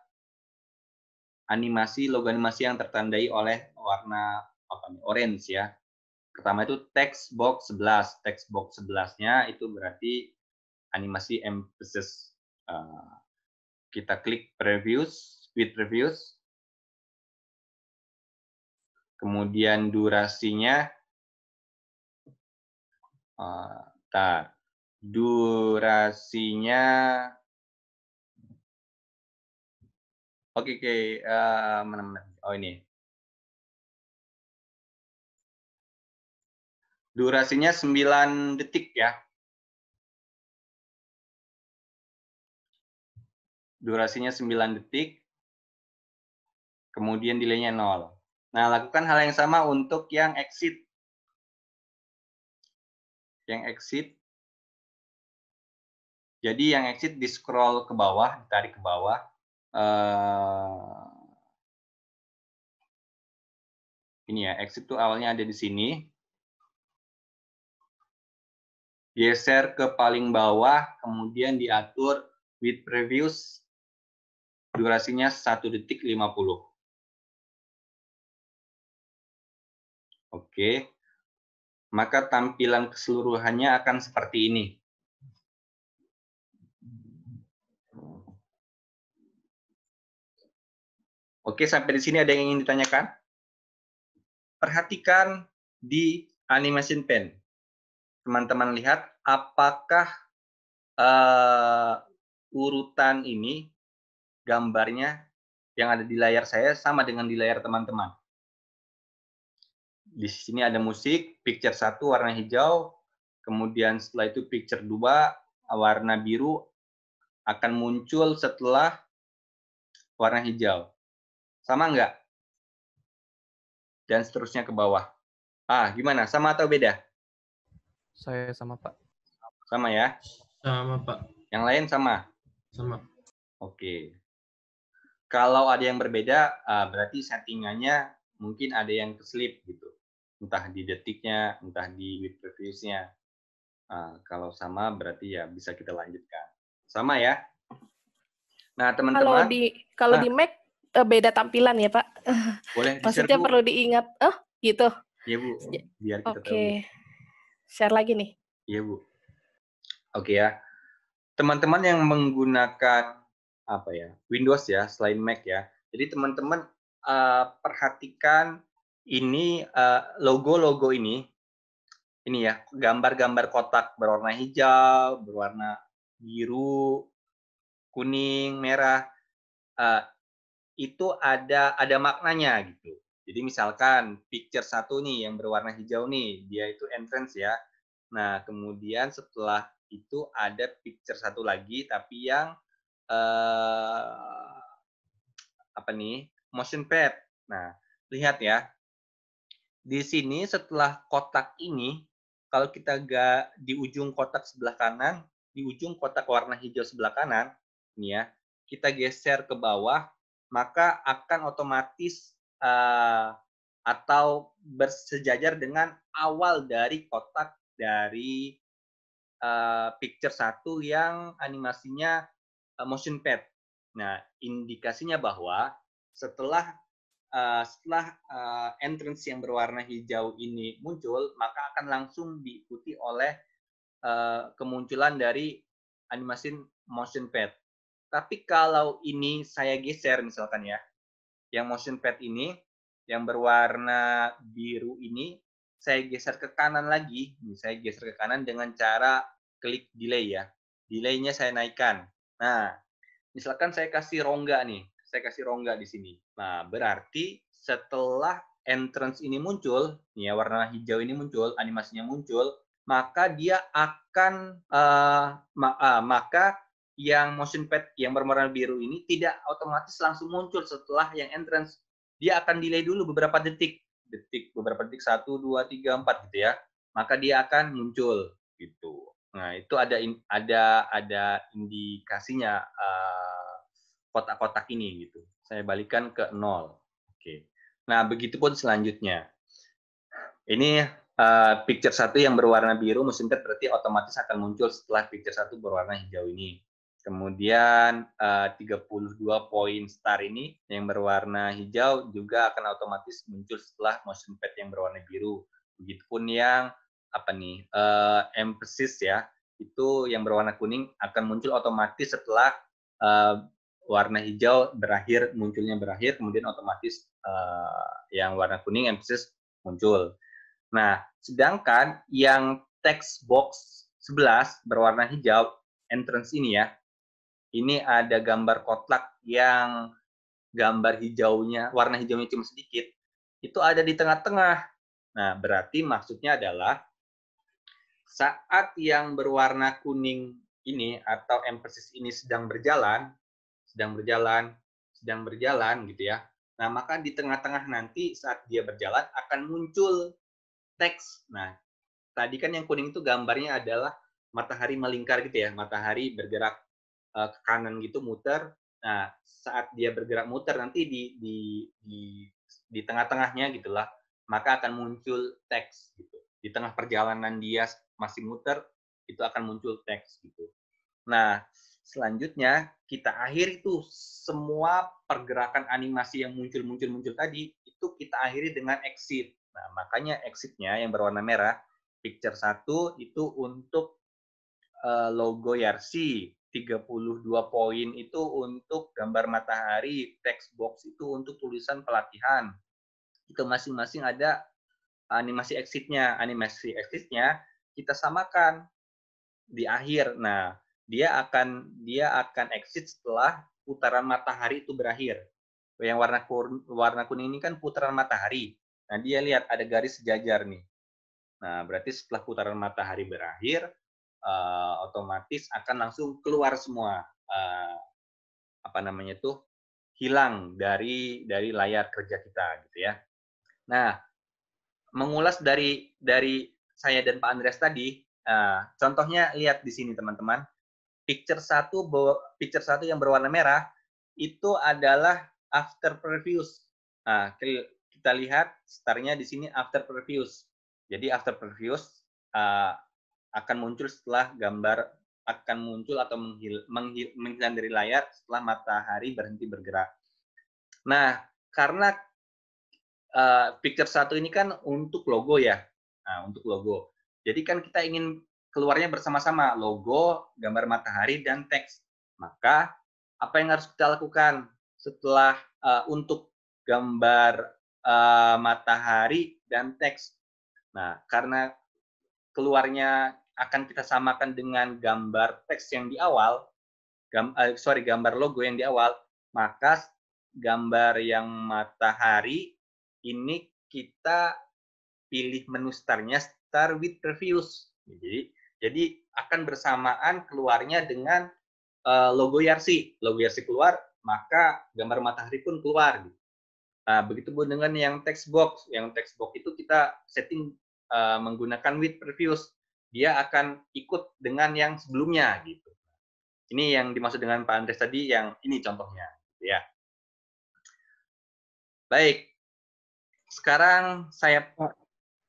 animasi logo animasi yang tertandai oleh warna apa nih orange ya. Pertama itu text box 11. Text box 11-nya itu berarti animasi emphasis. Eh, kita klik previews, speed previews. Kemudian durasinya tak durasinya oke oke eh, mana mana oh ini durasinya 9 detik ya durasinya 9 detik kemudian delaynya 0 nah lakukan hal yang sama untuk yang exit yang exit. Jadi yang exit di scroll ke bawah, tarik ke bawah. Uh, ini ya, exit tuh awalnya ada di sini. Geser ke paling bawah, kemudian diatur with previews durasinya 1 detik 50. Oke. Okay maka tampilan keseluruhannya akan seperti ini. Oke, sampai di sini ada yang ingin ditanyakan? Perhatikan di animation pen. Teman-teman lihat apakah uh, urutan ini gambarnya yang ada di layar saya sama dengan di layar teman-teman di sini ada musik, picture satu warna hijau, kemudian setelah itu picture dua warna biru akan muncul setelah warna hijau. Sama enggak? Dan seterusnya ke bawah. Ah, gimana? Sama atau beda? Saya sama, Pak. Sama ya? Sama, Pak. Yang lain sama? Sama. Oke. Kalau ada yang berbeda, ah, berarti settingannya mungkin ada yang keslip gitu entah di detiknya, entah di week previewsnya. Ah, kalau sama berarti ya bisa kita lanjutkan. Sama ya. Nah teman-teman. Kalau di kalau nah, di Mac eh, beda tampilan ya Pak. Boleh. Maksudnya share, perlu diingat. Oh gitu. Iya Bu. Iya. Biar kita okay. tahu. Oke. Share lagi nih. Iya Bu. Oke okay, ya. Teman-teman yang menggunakan apa ya Windows ya selain Mac ya. Jadi teman-teman uh, perhatikan ini eh, logo-logo uh, ini ini ya gambar-gambar kotak berwarna hijau, berwarna biru, kuning, merah uh, itu ada ada maknanya gitu. Jadi misalkan picture satu nih yang berwarna hijau nih dia itu entrance ya. Nah kemudian setelah itu ada picture satu lagi tapi yang uh, apa nih motion pad. Nah lihat ya di sini setelah kotak ini, kalau kita gak di ujung kotak sebelah kanan, di ujung kotak warna hijau sebelah kanan, ini ya, kita geser ke bawah, maka akan otomatis uh, atau bersejajar dengan awal dari kotak dari uh, picture satu yang animasinya uh, motion pad. Nah, indikasinya bahwa setelah uh, setelah uh, entrance yang berwarna hijau ini muncul, maka akan langsung diikuti oleh uh, kemunculan dari animasi motion pad. Tapi kalau ini saya geser misalkan ya, yang motion pad ini, yang berwarna biru ini, saya geser ke kanan lagi. Ini saya geser ke kanan dengan cara klik delay ya. Delaynya saya naikkan. Nah, misalkan saya kasih rongga nih saya kasih rongga di sini. Nah, berarti setelah entrance ini muncul, ya warna hijau ini muncul, animasinya muncul, maka dia akan uh, ma uh, maka yang motion pad yang berwarna biru ini tidak otomatis langsung muncul setelah yang entrance. Dia akan delay dulu beberapa detik. Detik, beberapa detik, satu dua tiga empat gitu ya. Maka dia akan muncul gitu. Nah, itu ada ada ada indikasinya uh, kotak-kotak ini gitu. Saya balikan ke nol. Oke. Nah, begitupun selanjutnya. Ini uh, picture satu yang berwarna biru mesin tet berarti otomatis akan muncul setelah picture satu berwarna hijau ini. Kemudian eh, uh, 32 poin star ini yang berwarna hijau juga akan otomatis muncul setelah motion pad yang berwarna biru. Begitupun yang apa nih uh, emphasis ya itu yang berwarna kuning akan muncul otomatis setelah uh, warna hijau berakhir munculnya berakhir kemudian otomatis uh, yang warna kuning emphasis muncul. Nah, sedangkan yang text box 11 berwarna hijau entrance ini ya. Ini ada gambar kotak yang gambar hijaunya, warna hijaunya cuma sedikit. Itu ada di tengah-tengah. Nah, berarti maksudnya adalah saat yang berwarna kuning ini atau emphasis ini sedang berjalan, sedang berjalan, sedang berjalan gitu ya. Nah, maka di tengah-tengah nanti saat dia berjalan akan muncul teks. Nah, tadi kan yang kuning itu gambarnya adalah matahari melingkar gitu ya, matahari bergerak eh, ke kanan gitu muter. Nah, saat dia bergerak muter nanti di di di di tengah-tengahnya gitulah, maka akan muncul teks gitu. Di tengah perjalanan dia masih muter itu akan muncul teks gitu. Nah, selanjutnya kita akhiri itu semua pergerakan animasi yang muncul-muncul-muncul tadi itu kita akhiri dengan exit. Nah, makanya exitnya yang berwarna merah, picture 1 itu untuk eh, logo YRC, 32 poin itu untuk gambar matahari, text box itu untuk tulisan pelatihan. Itu masing-masing ada animasi exitnya. Animasi exitnya kita samakan di akhir. Nah, dia akan dia akan exit setelah putaran matahari itu berakhir. Yang warna warna kuning ini kan putaran matahari. Nah, dia lihat ada garis sejajar nih. Nah, berarti setelah putaran matahari berakhir, uh, otomatis akan langsung keluar semua uh, apa namanya tuh hilang dari dari layar kerja kita gitu ya. Nah, mengulas dari dari saya dan Pak Andreas tadi, uh, contohnya lihat di sini teman-teman picture satu picture satu yang berwarna merah itu adalah after previous. Nah, kita lihat starnya di sini after previous. Jadi after previous uh, ah, akan muncul setelah gambar akan muncul atau menghilang dari layar setelah matahari berhenti bergerak. Nah, karena uh, picture satu ini kan untuk logo ya, nah, untuk logo. Jadi kan kita ingin keluarnya bersama-sama logo, gambar matahari dan teks. Maka apa yang harus kita lakukan setelah uh, untuk gambar uh, matahari dan teks? Nah, karena keluarnya akan kita samakan dengan gambar teks yang di awal, gam, uh, sorry gambar logo yang di awal, maka gambar yang matahari ini kita pilih menu startnya start with previews. Jadi jadi akan bersamaan keluarnya dengan uh, logo Yarsi. Logo Yarsi keluar, maka gambar matahari pun keluar. Gitu. Nah, begitu pun dengan yang text box. Yang text box itu kita setting uh, menggunakan with previews. Dia akan ikut dengan yang sebelumnya gitu. Ini yang dimaksud dengan Pak Andres tadi yang ini contohnya, gitu ya. Baik. Sekarang saya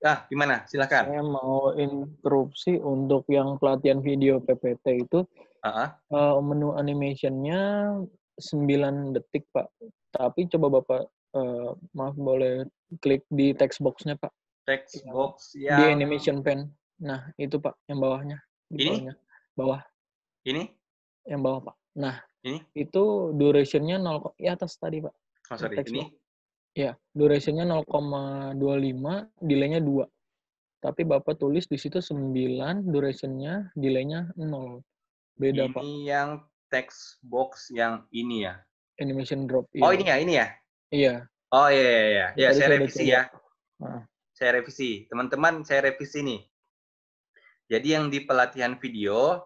Ah, gimana? Silakan. Saya mau interupsi untuk yang pelatihan video PPT itu. Uh-huh. Uh, menu animationnya 9 detik, Pak. Tapi coba Bapak, uh, maaf boleh klik di text box Pak. Text iya. box ya. Yang... Di animation pen. Nah, itu Pak, yang bawahnya. Di Ini? Bawahnya. Bawah. Ini? Yang bawah, Pak. Nah, ini? itu durationnya 0, ya atas tadi, Pak. Oh, sorry. Ini? Ya, durationnya 0,25, delaynya 2. Tapi Bapak tulis di situ 9, durationnya, delaynya 0. Beda, ini Pak. Ini yang text box yang ini ya? Animation drop. Iya. Oh, ya. ini ya, ini ya? Iya. Oh, iya, iya, iya. Ya, saya, revisi ya. Nah. Saya revisi. Teman-teman, saya revisi nih. Jadi yang di pelatihan video,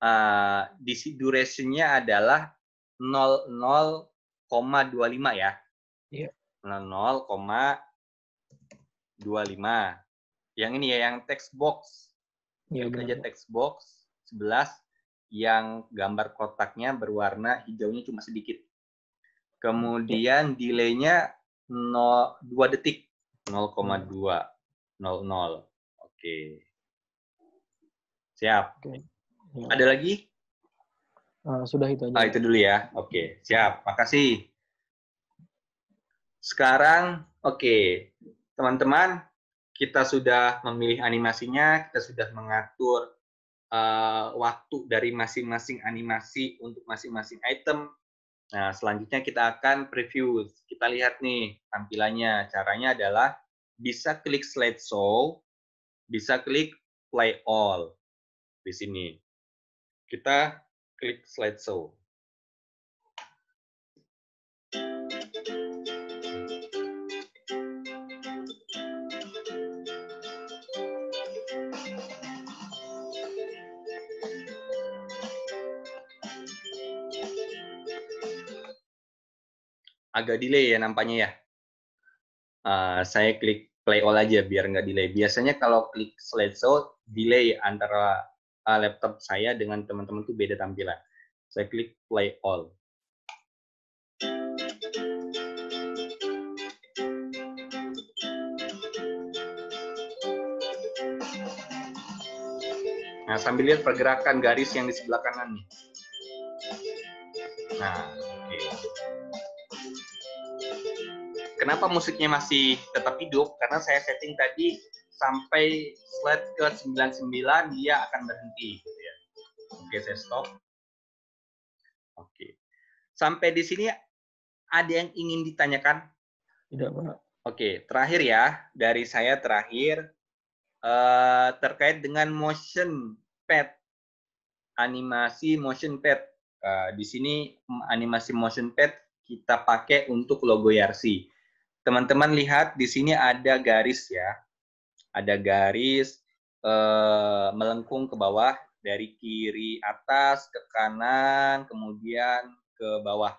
uh, di durationnya adalah 0,25 ya. 0,25. Yang ini ya, yang text box. Ya, Klik aja text box 11 yang gambar kotaknya berwarna hijaunya cuma sedikit. Kemudian delay-nya 2 detik, 0,200. Oke. Oke. Siap. Okay. Ya. Ada lagi? Uh, sudah itu aja. Ah, itu dulu ya. Oke, siap. Makasih. Sekarang, oke, okay. teman-teman, kita sudah memilih animasinya, kita sudah mengatur uh, waktu dari masing-masing animasi untuk masing-masing item. Nah, selanjutnya kita akan preview. Kita lihat nih tampilannya. Caranya adalah bisa klik slide show bisa klik play all di sini. Kita klik slide slideshow. agak delay ya nampaknya ya. Uh, saya klik play all aja biar nggak delay. Biasanya kalau klik slide slideshow, delay antara uh, laptop saya dengan teman-teman tuh beda tampilan. Saya klik play all. Nah, sambil lihat pergerakan garis yang di sebelah kanan nih. Nah, Kenapa musiknya masih tetap hidup? Karena saya setting tadi sampai slide ke 99 dia akan berhenti. Gitu ya. Oke, saya stop. Oke. Sampai di sini ada yang ingin ditanyakan? Tidak, Pak. Oke, terakhir ya. Dari saya terakhir. Uh, terkait dengan motion pad. Animasi motion pad. Uh, di sini animasi motion pad kita pakai untuk logo YRC teman-teman lihat di sini ada garis ya. Ada garis eh, melengkung ke bawah dari kiri atas ke kanan, kemudian ke bawah.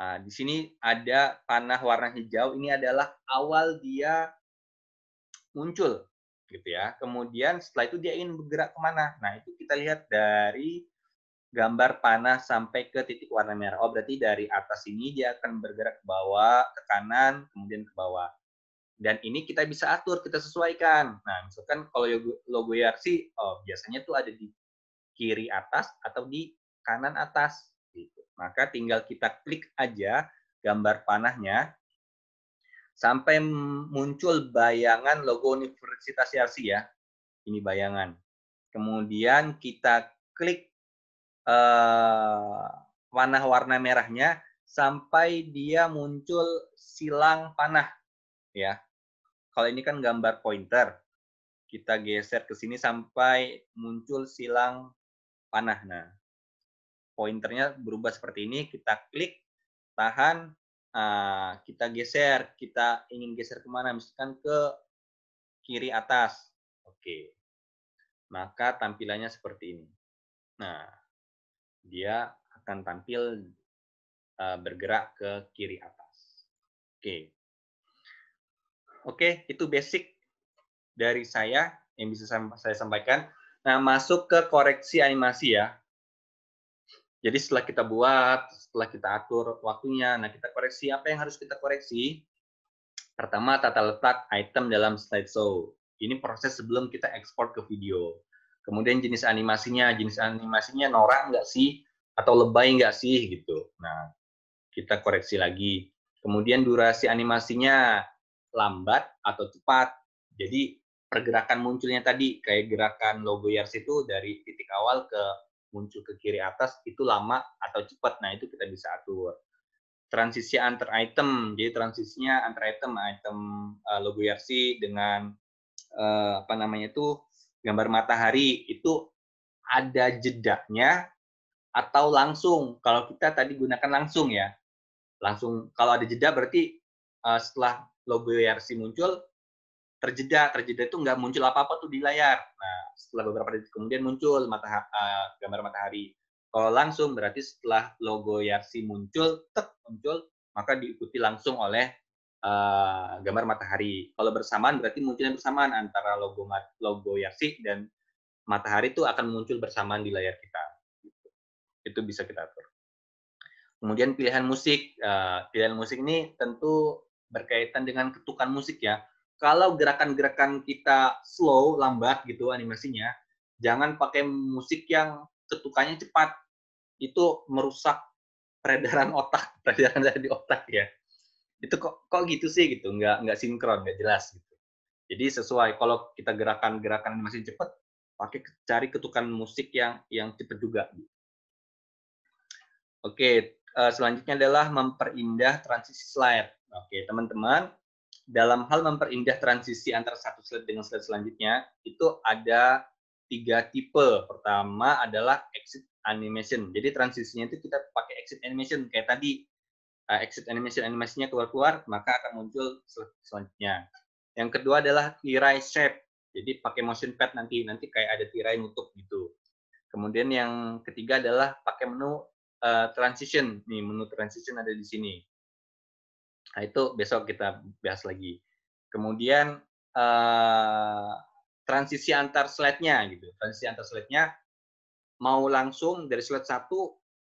Nah, di sini ada panah warna hijau. Ini adalah awal dia muncul, gitu ya. Kemudian setelah itu dia ingin bergerak kemana? Nah, itu kita lihat dari gambar panah sampai ke titik warna merah. Oh, berarti dari atas ini dia akan bergerak ke bawah, ke kanan, kemudian ke bawah. Dan ini kita bisa atur, kita sesuaikan. Nah, misalkan kalau logo YRC, oh, biasanya itu ada di kiri atas atau di kanan atas. Gitu. Maka tinggal kita klik aja gambar panahnya, sampai muncul bayangan logo Universitas YRC ya. Ini bayangan. Kemudian kita klik uh, panah warna merahnya sampai dia muncul silang panah ya. Kalau ini kan gambar pointer. Kita geser ke sini sampai muncul silang panah. Nah, pointernya berubah seperti ini, kita klik, tahan, uh, kita geser, kita ingin geser kemana, misalkan ke kiri atas. Oke. Maka tampilannya seperti ini. Nah, dia akan tampil eh, bergerak ke kiri atas. Oke. Okay. Oke, okay, itu basic dari saya yang bisa saya sampaikan. Nah, masuk ke koreksi animasi ya. Jadi setelah kita buat, setelah kita atur waktunya, nah kita koreksi apa yang harus kita koreksi? Pertama, tata letak item dalam slide show. Ini proses sebelum kita ekspor ke video kemudian jenis animasinya jenis animasinya norak nggak sih atau lebay nggak sih gitu nah kita koreksi lagi kemudian durasi animasinya lambat atau cepat jadi pergerakan munculnya tadi kayak gerakan logo Yars itu dari titik awal ke muncul ke kiri atas itu lama atau cepat nah itu kita bisa atur transisi antar item. Jadi transisinya antar item, item eh, logo Yarsi dengan eh, apa namanya itu gambar matahari itu ada jedaknya atau langsung. Kalau kita tadi gunakan langsung ya. Langsung kalau ada jeda berarti uh, setelah logo Yarsi muncul terjeda, terjeda itu nggak muncul apa-apa tuh di layar. Nah, setelah beberapa detik kemudian muncul mata, uh, eh, gambar matahari. Kalau langsung berarti setelah logo Yarsi muncul, tek muncul, maka diikuti langsung oleh uh, gambar matahari. Kalau bersamaan berarti mungkin bersamaan antara logo logo Yasik dan matahari itu akan muncul bersamaan di layar kita. Itu bisa kita atur. Kemudian pilihan musik, uh, pilihan musik ini tentu berkaitan dengan ketukan musik ya. Kalau gerakan-gerakan kita slow, lambat gitu animasinya, jangan pakai musik yang ketukannya cepat. Itu merusak peredaran otak, peredaran dari otak ya itu kok kok gitu sih gitu nggak nggak sinkron nggak jelas gitu jadi sesuai kalau kita gerakan-gerakan masih cepat pakai cari ketukan musik yang yang cepat juga gitu. oke eh, selanjutnya adalah memperindah transisi slide oke teman-teman dalam hal memperindah transisi antara satu slide dengan slide selanjutnya itu ada tiga tipe pertama adalah exit animation jadi transisinya itu kita pakai exit animation kayak tadi uh, exit animation animasinya keluar-keluar, maka akan muncul sel selanjutnya. Yang kedua adalah tirai shape. Jadi pakai motion pad nanti nanti kayak ada tirai nutup gitu. Kemudian yang ketiga adalah pakai menu uh, transition. Nih menu transition ada di sini. Nah, itu besok kita bahas lagi. Kemudian uh, transisi antar slide-nya gitu. Transisi antar slide-nya mau langsung dari slide 1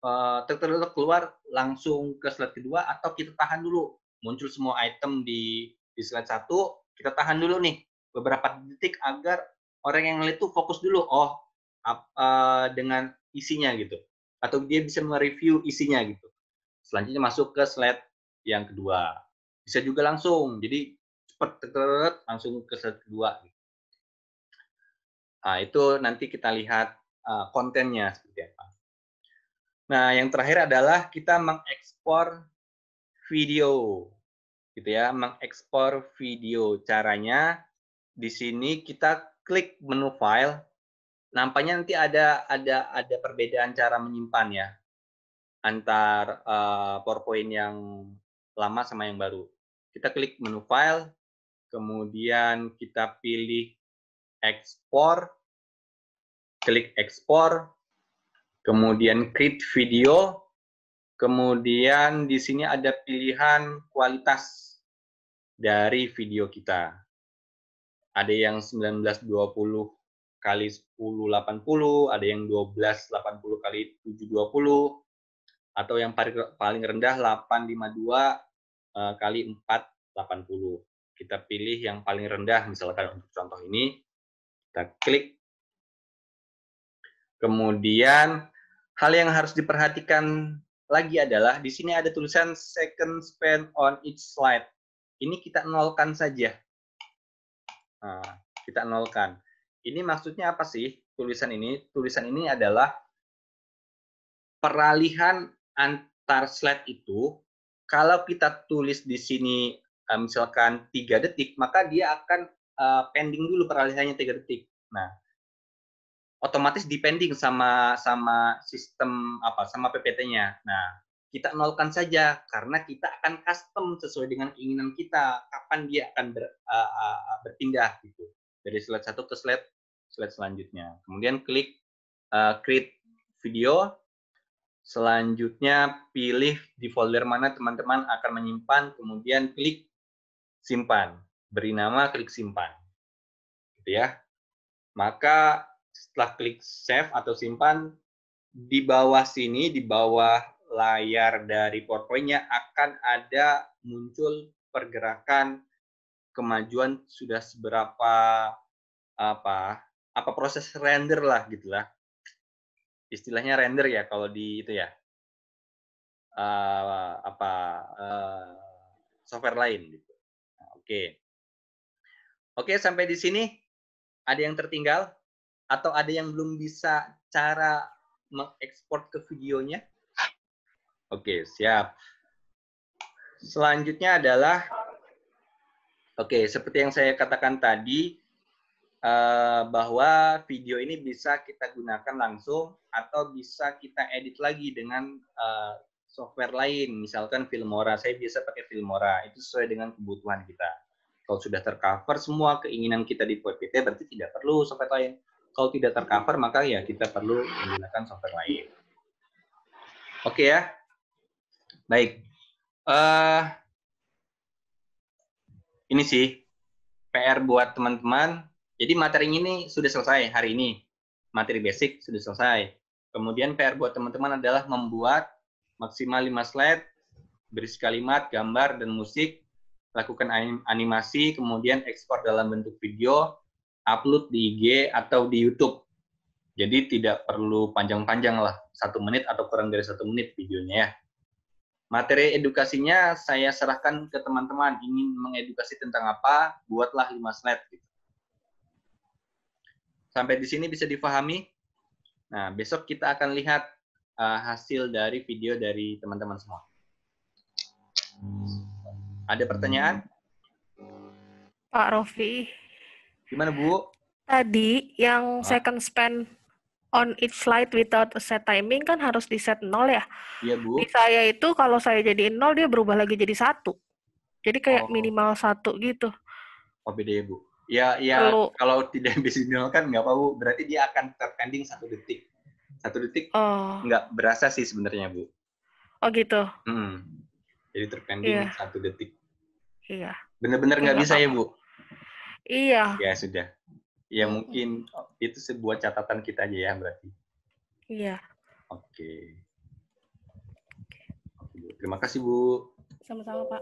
uh, eh, truk keluar langsung ke slide kedua atau kita tahan dulu muncul semua item di di slide satu kita tahan dulu nih beberapa detik agar orang yang ngeliat tuh fokus dulu oh up, uh, eh, dengan isinya gitu atau dia bisa mereview isinya gitu selanjutnya masuk ke slide yang kedua bisa juga langsung jadi cepet langsung ke slide kedua nah, itu nanti kita lihat eh, kontennya seperti apa Nah, yang terakhir adalah kita mengekspor video. Gitu ya, mengekspor video. Caranya di sini kita klik menu file. Nampaknya nanti ada ada ada perbedaan cara menyimpan ya antar uh, PowerPoint yang lama sama yang baru. Kita klik menu file, kemudian kita pilih ekspor, klik ekspor, kemudian create video, kemudian di sini ada pilihan kualitas dari video kita. Ada yang 1920 kali 1080, ada yang 1280 kali 720, atau yang paling rendah 852 eh, kali 480. Kita pilih yang paling rendah, misalkan untuk contoh ini, kita klik. Kemudian Hal yang harus diperhatikan lagi adalah di sini ada tulisan second span on each slide. Ini kita nolkan saja. Nah, kita nolkan. Ini maksudnya apa sih tulisan ini? Tulisan ini adalah peralihan antar slide itu kalau kita tulis di sini eh, misalkan tiga detik, maka dia akan eh, pending dulu peralihannya tiga detik. Nah, otomatis depending sama sama sistem apa sama PPT-nya. Nah, kita nolkan saja karena kita akan custom sesuai dengan keinginan kita kapan dia akan ber, uh, uh, berpindah gitu dari slide satu ke slide slide selanjutnya. Kemudian klik uh, create video. Selanjutnya pilih di folder mana teman-teman akan menyimpan, kemudian klik simpan. Beri nama, klik simpan. Gitu ya. Maka setelah klik save atau simpan, di bawah sini, di bawah layar dari PowerPoint-nya akan ada muncul pergerakan kemajuan sudah seberapa apa apa proses render lah gitulah istilahnya render ya kalau di itu ya uh, apa uh, software lain gitu. Nah, Oke, okay. oke okay, sampai di sini ada yang tertinggal? atau ada yang belum bisa cara mengekspor ke videonya? Oke, okay, siap. Selanjutnya adalah, oke, okay, seperti yang saya katakan tadi, eh, bahwa video ini bisa kita gunakan langsung atau bisa kita edit lagi dengan eh, software lain, misalkan Filmora. Saya biasa pakai Filmora, itu sesuai dengan kebutuhan kita. Kalau sudah tercover semua keinginan kita di PPT, berarti tidak perlu software lain. Kalau tidak tercover, maka ya kita perlu menggunakan software lain. Oke ya. Baik. Uh, ini sih PR buat teman-teman. Jadi materi ini sudah selesai hari ini. Materi basic sudah selesai. Kemudian PR buat teman-teman adalah membuat maksimal 5 slide, berisi kalimat, gambar, dan musik, lakukan animasi, kemudian ekspor dalam bentuk video, upload di IG atau di YouTube. Jadi tidak perlu panjang-panjang lah, satu menit atau kurang dari satu menit videonya ya. Materi edukasinya saya serahkan ke teman-teman ingin mengedukasi tentang apa, buatlah 5 slide. Gitu. Sampai di sini bisa difahami? Nah, besok kita akan lihat uh, hasil dari video dari teman-teman semua. Ada pertanyaan? Pak Rofi, Gimana, Bu? Tadi yang ah. second span on each flight without a set timing kan harus di set nol ya. Iya, Bu. Di saya itu kalau saya jadi nol dia berubah lagi jadi satu. Jadi kayak oh. minimal satu gitu. Oh, beda ya, Bu. Ya, ya Lalu, kalau tidak bisa nol kan nggak apa, Bu. Berarti dia akan terpending satu detik. Satu detik oh. nggak berasa sih sebenarnya, Bu. Oh, gitu. Hmm. Jadi terpending yeah. satu detik. Iya. Bener-bener nggak iya. bisa apa. ya, Bu? Iya. Ya sudah. Ya hmm. mungkin itu sebuah catatan kita aja ya berarti. Iya. Oke. Oke. Terima kasih Bu. Sama-sama Pak.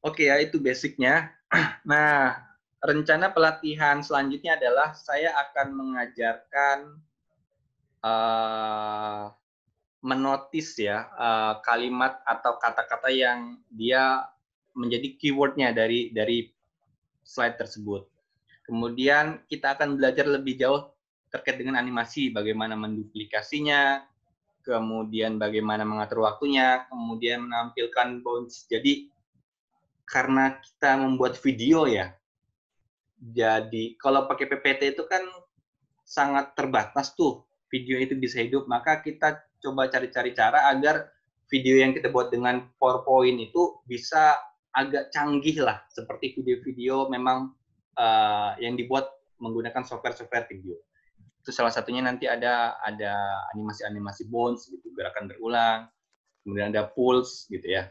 Oke ya itu basicnya. Nah rencana pelatihan selanjutnya adalah saya akan mengajarkan uh, menotis ya uh, kalimat atau kata-kata yang dia menjadi keywordnya dari dari slide tersebut. Kemudian kita akan belajar lebih jauh terkait dengan animasi, bagaimana menduplikasinya, kemudian bagaimana mengatur waktunya, kemudian menampilkan bounce. Jadi karena kita membuat video ya, jadi kalau pakai PPT itu kan sangat terbatas tuh video itu bisa hidup, maka kita coba cari-cari cara agar video yang kita buat dengan PowerPoint itu bisa agak canggih lah, seperti video-video memang uh, yang dibuat menggunakan software-software video. Itu salah satunya nanti ada ada animasi-animasi bones gitu, gerakan berulang, kemudian ada pulse gitu ya.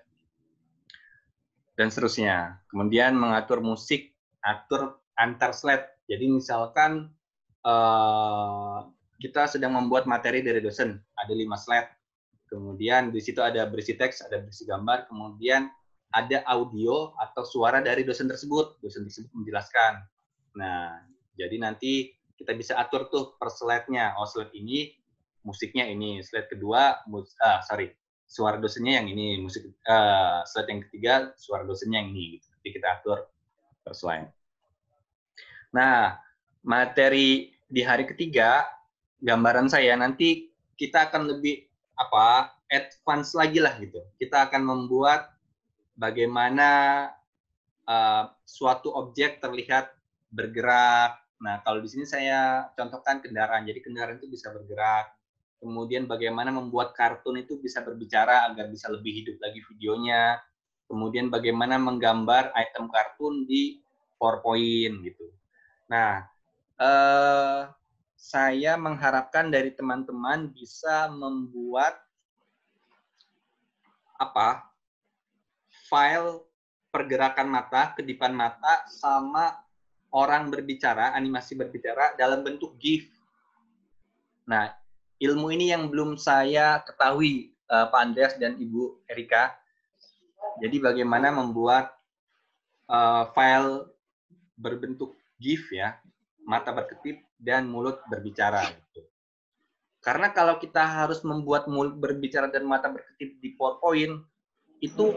Dan seterusnya. Kemudian mengatur musik, atur antar slide. Jadi misalkan uh, kita sedang membuat materi dari dosen, ada lima slide. Kemudian di situ ada berisi teks, ada berisi gambar, kemudian ada audio atau suara dari dosen tersebut. Dosen tersebut menjelaskan. Nah, jadi nanti kita bisa atur tuh per slide-nya. Oh, slide ini musiknya ini. Slide kedua, mus ah, sorry, suara dosennya yang ini. Musik uh, slide yang ketiga, suara dosennya yang ini. Gitu. kita atur per slide. Nah, materi di hari ketiga, gambaran saya nanti kita akan lebih apa advance lagi lah gitu. Kita akan membuat bagaimana uh, suatu objek terlihat bergerak. Nah, kalau di sini saya contohkan kendaraan. Jadi kendaraan itu bisa bergerak. Kemudian bagaimana membuat kartun itu bisa berbicara agar bisa lebih hidup lagi videonya. Kemudian bagaimana menggambar item kartun di PowerPoint gitu. Nah, eh, saya mengharapkan dari teman-teman bisa membuat apa file pergerakan mata, kedipan mata, sama orang berbicara, animasi berbicara dalam bentuk GIF. Nah, ilmu ini yang belum saya ketahui, eh, Pak Andreas dan Ibu Erika. Jadi bagaimana membuat eh, file berbentuk GIF ya, mata berkedip dan mulut berbicara. Gitu. Karena kalau kita harus membuat mulut berbicara dan mata berkedip di PowerPoint, itu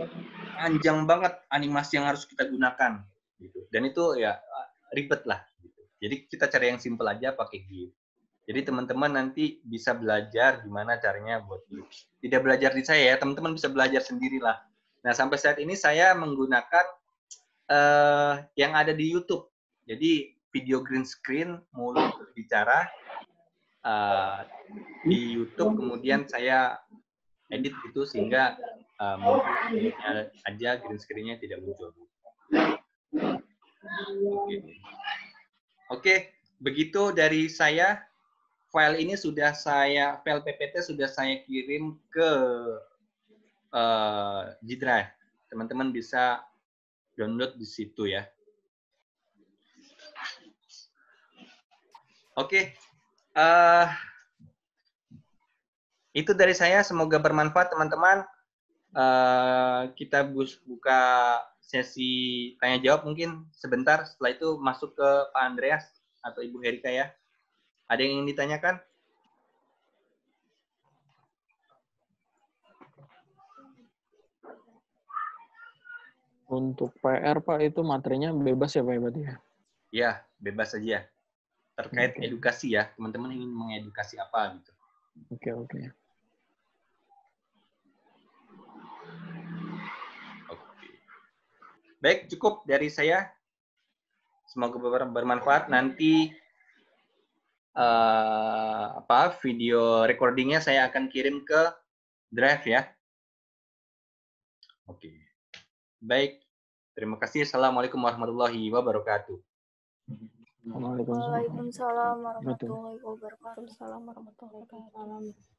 panjang banget animasi yang harus kita gunakan gitu dan itu ya ribet lah gitu. jadi kita cari yang simple aja pakai GIF jadi teman-teman nanti bisa belajar gimana caranya buat GIF tidak belajar di saya ya teman-teman bisa belajar sendirilah nah sampai saat ini saya menggunakan uh, yang ada di YouTube jadi video green screen mulut bicara uh, eh, di YouTube kemudian saya edit itu sehingga um, aja green gitu, screen-nya tidak muncul. Oke, okay. okay, begitu dari saya. File ini sudah saya, file PPT sudah saya kirim ke uh, eh, G Drive. Teman-teman bisa download di situ ya. Oke, okay. uh, eh, itu dari saya. Semoga bermanfaat teman-teman uh, kita buka sesi tanya jawab mungkin sebentar setelah itu masuk ke Pak Andreas atau Ibu Herika ya. Ada yang ingin ditanyakan? Untuk PR Pak itu materinya bebas ya Pak ya, berarti ya? Ya, bebas saja. Terkait okay. edukasi ya, teman-teman ingin mengedukasi apa gitu. Oke, okay, oke. Okay. Baik, cukup dari saya. Semoga bermanfaat. Nanti uh, apa video recordingnya saya akan kirim ke drive ya. Oke. Baik. Terima kasih. Assalamualaikum warahmatullahi wabarakatuh. Waalaikumsalam warahmatullahi wabarakatuh. Waalaikumsalam warahmatullahi wabarakatuh.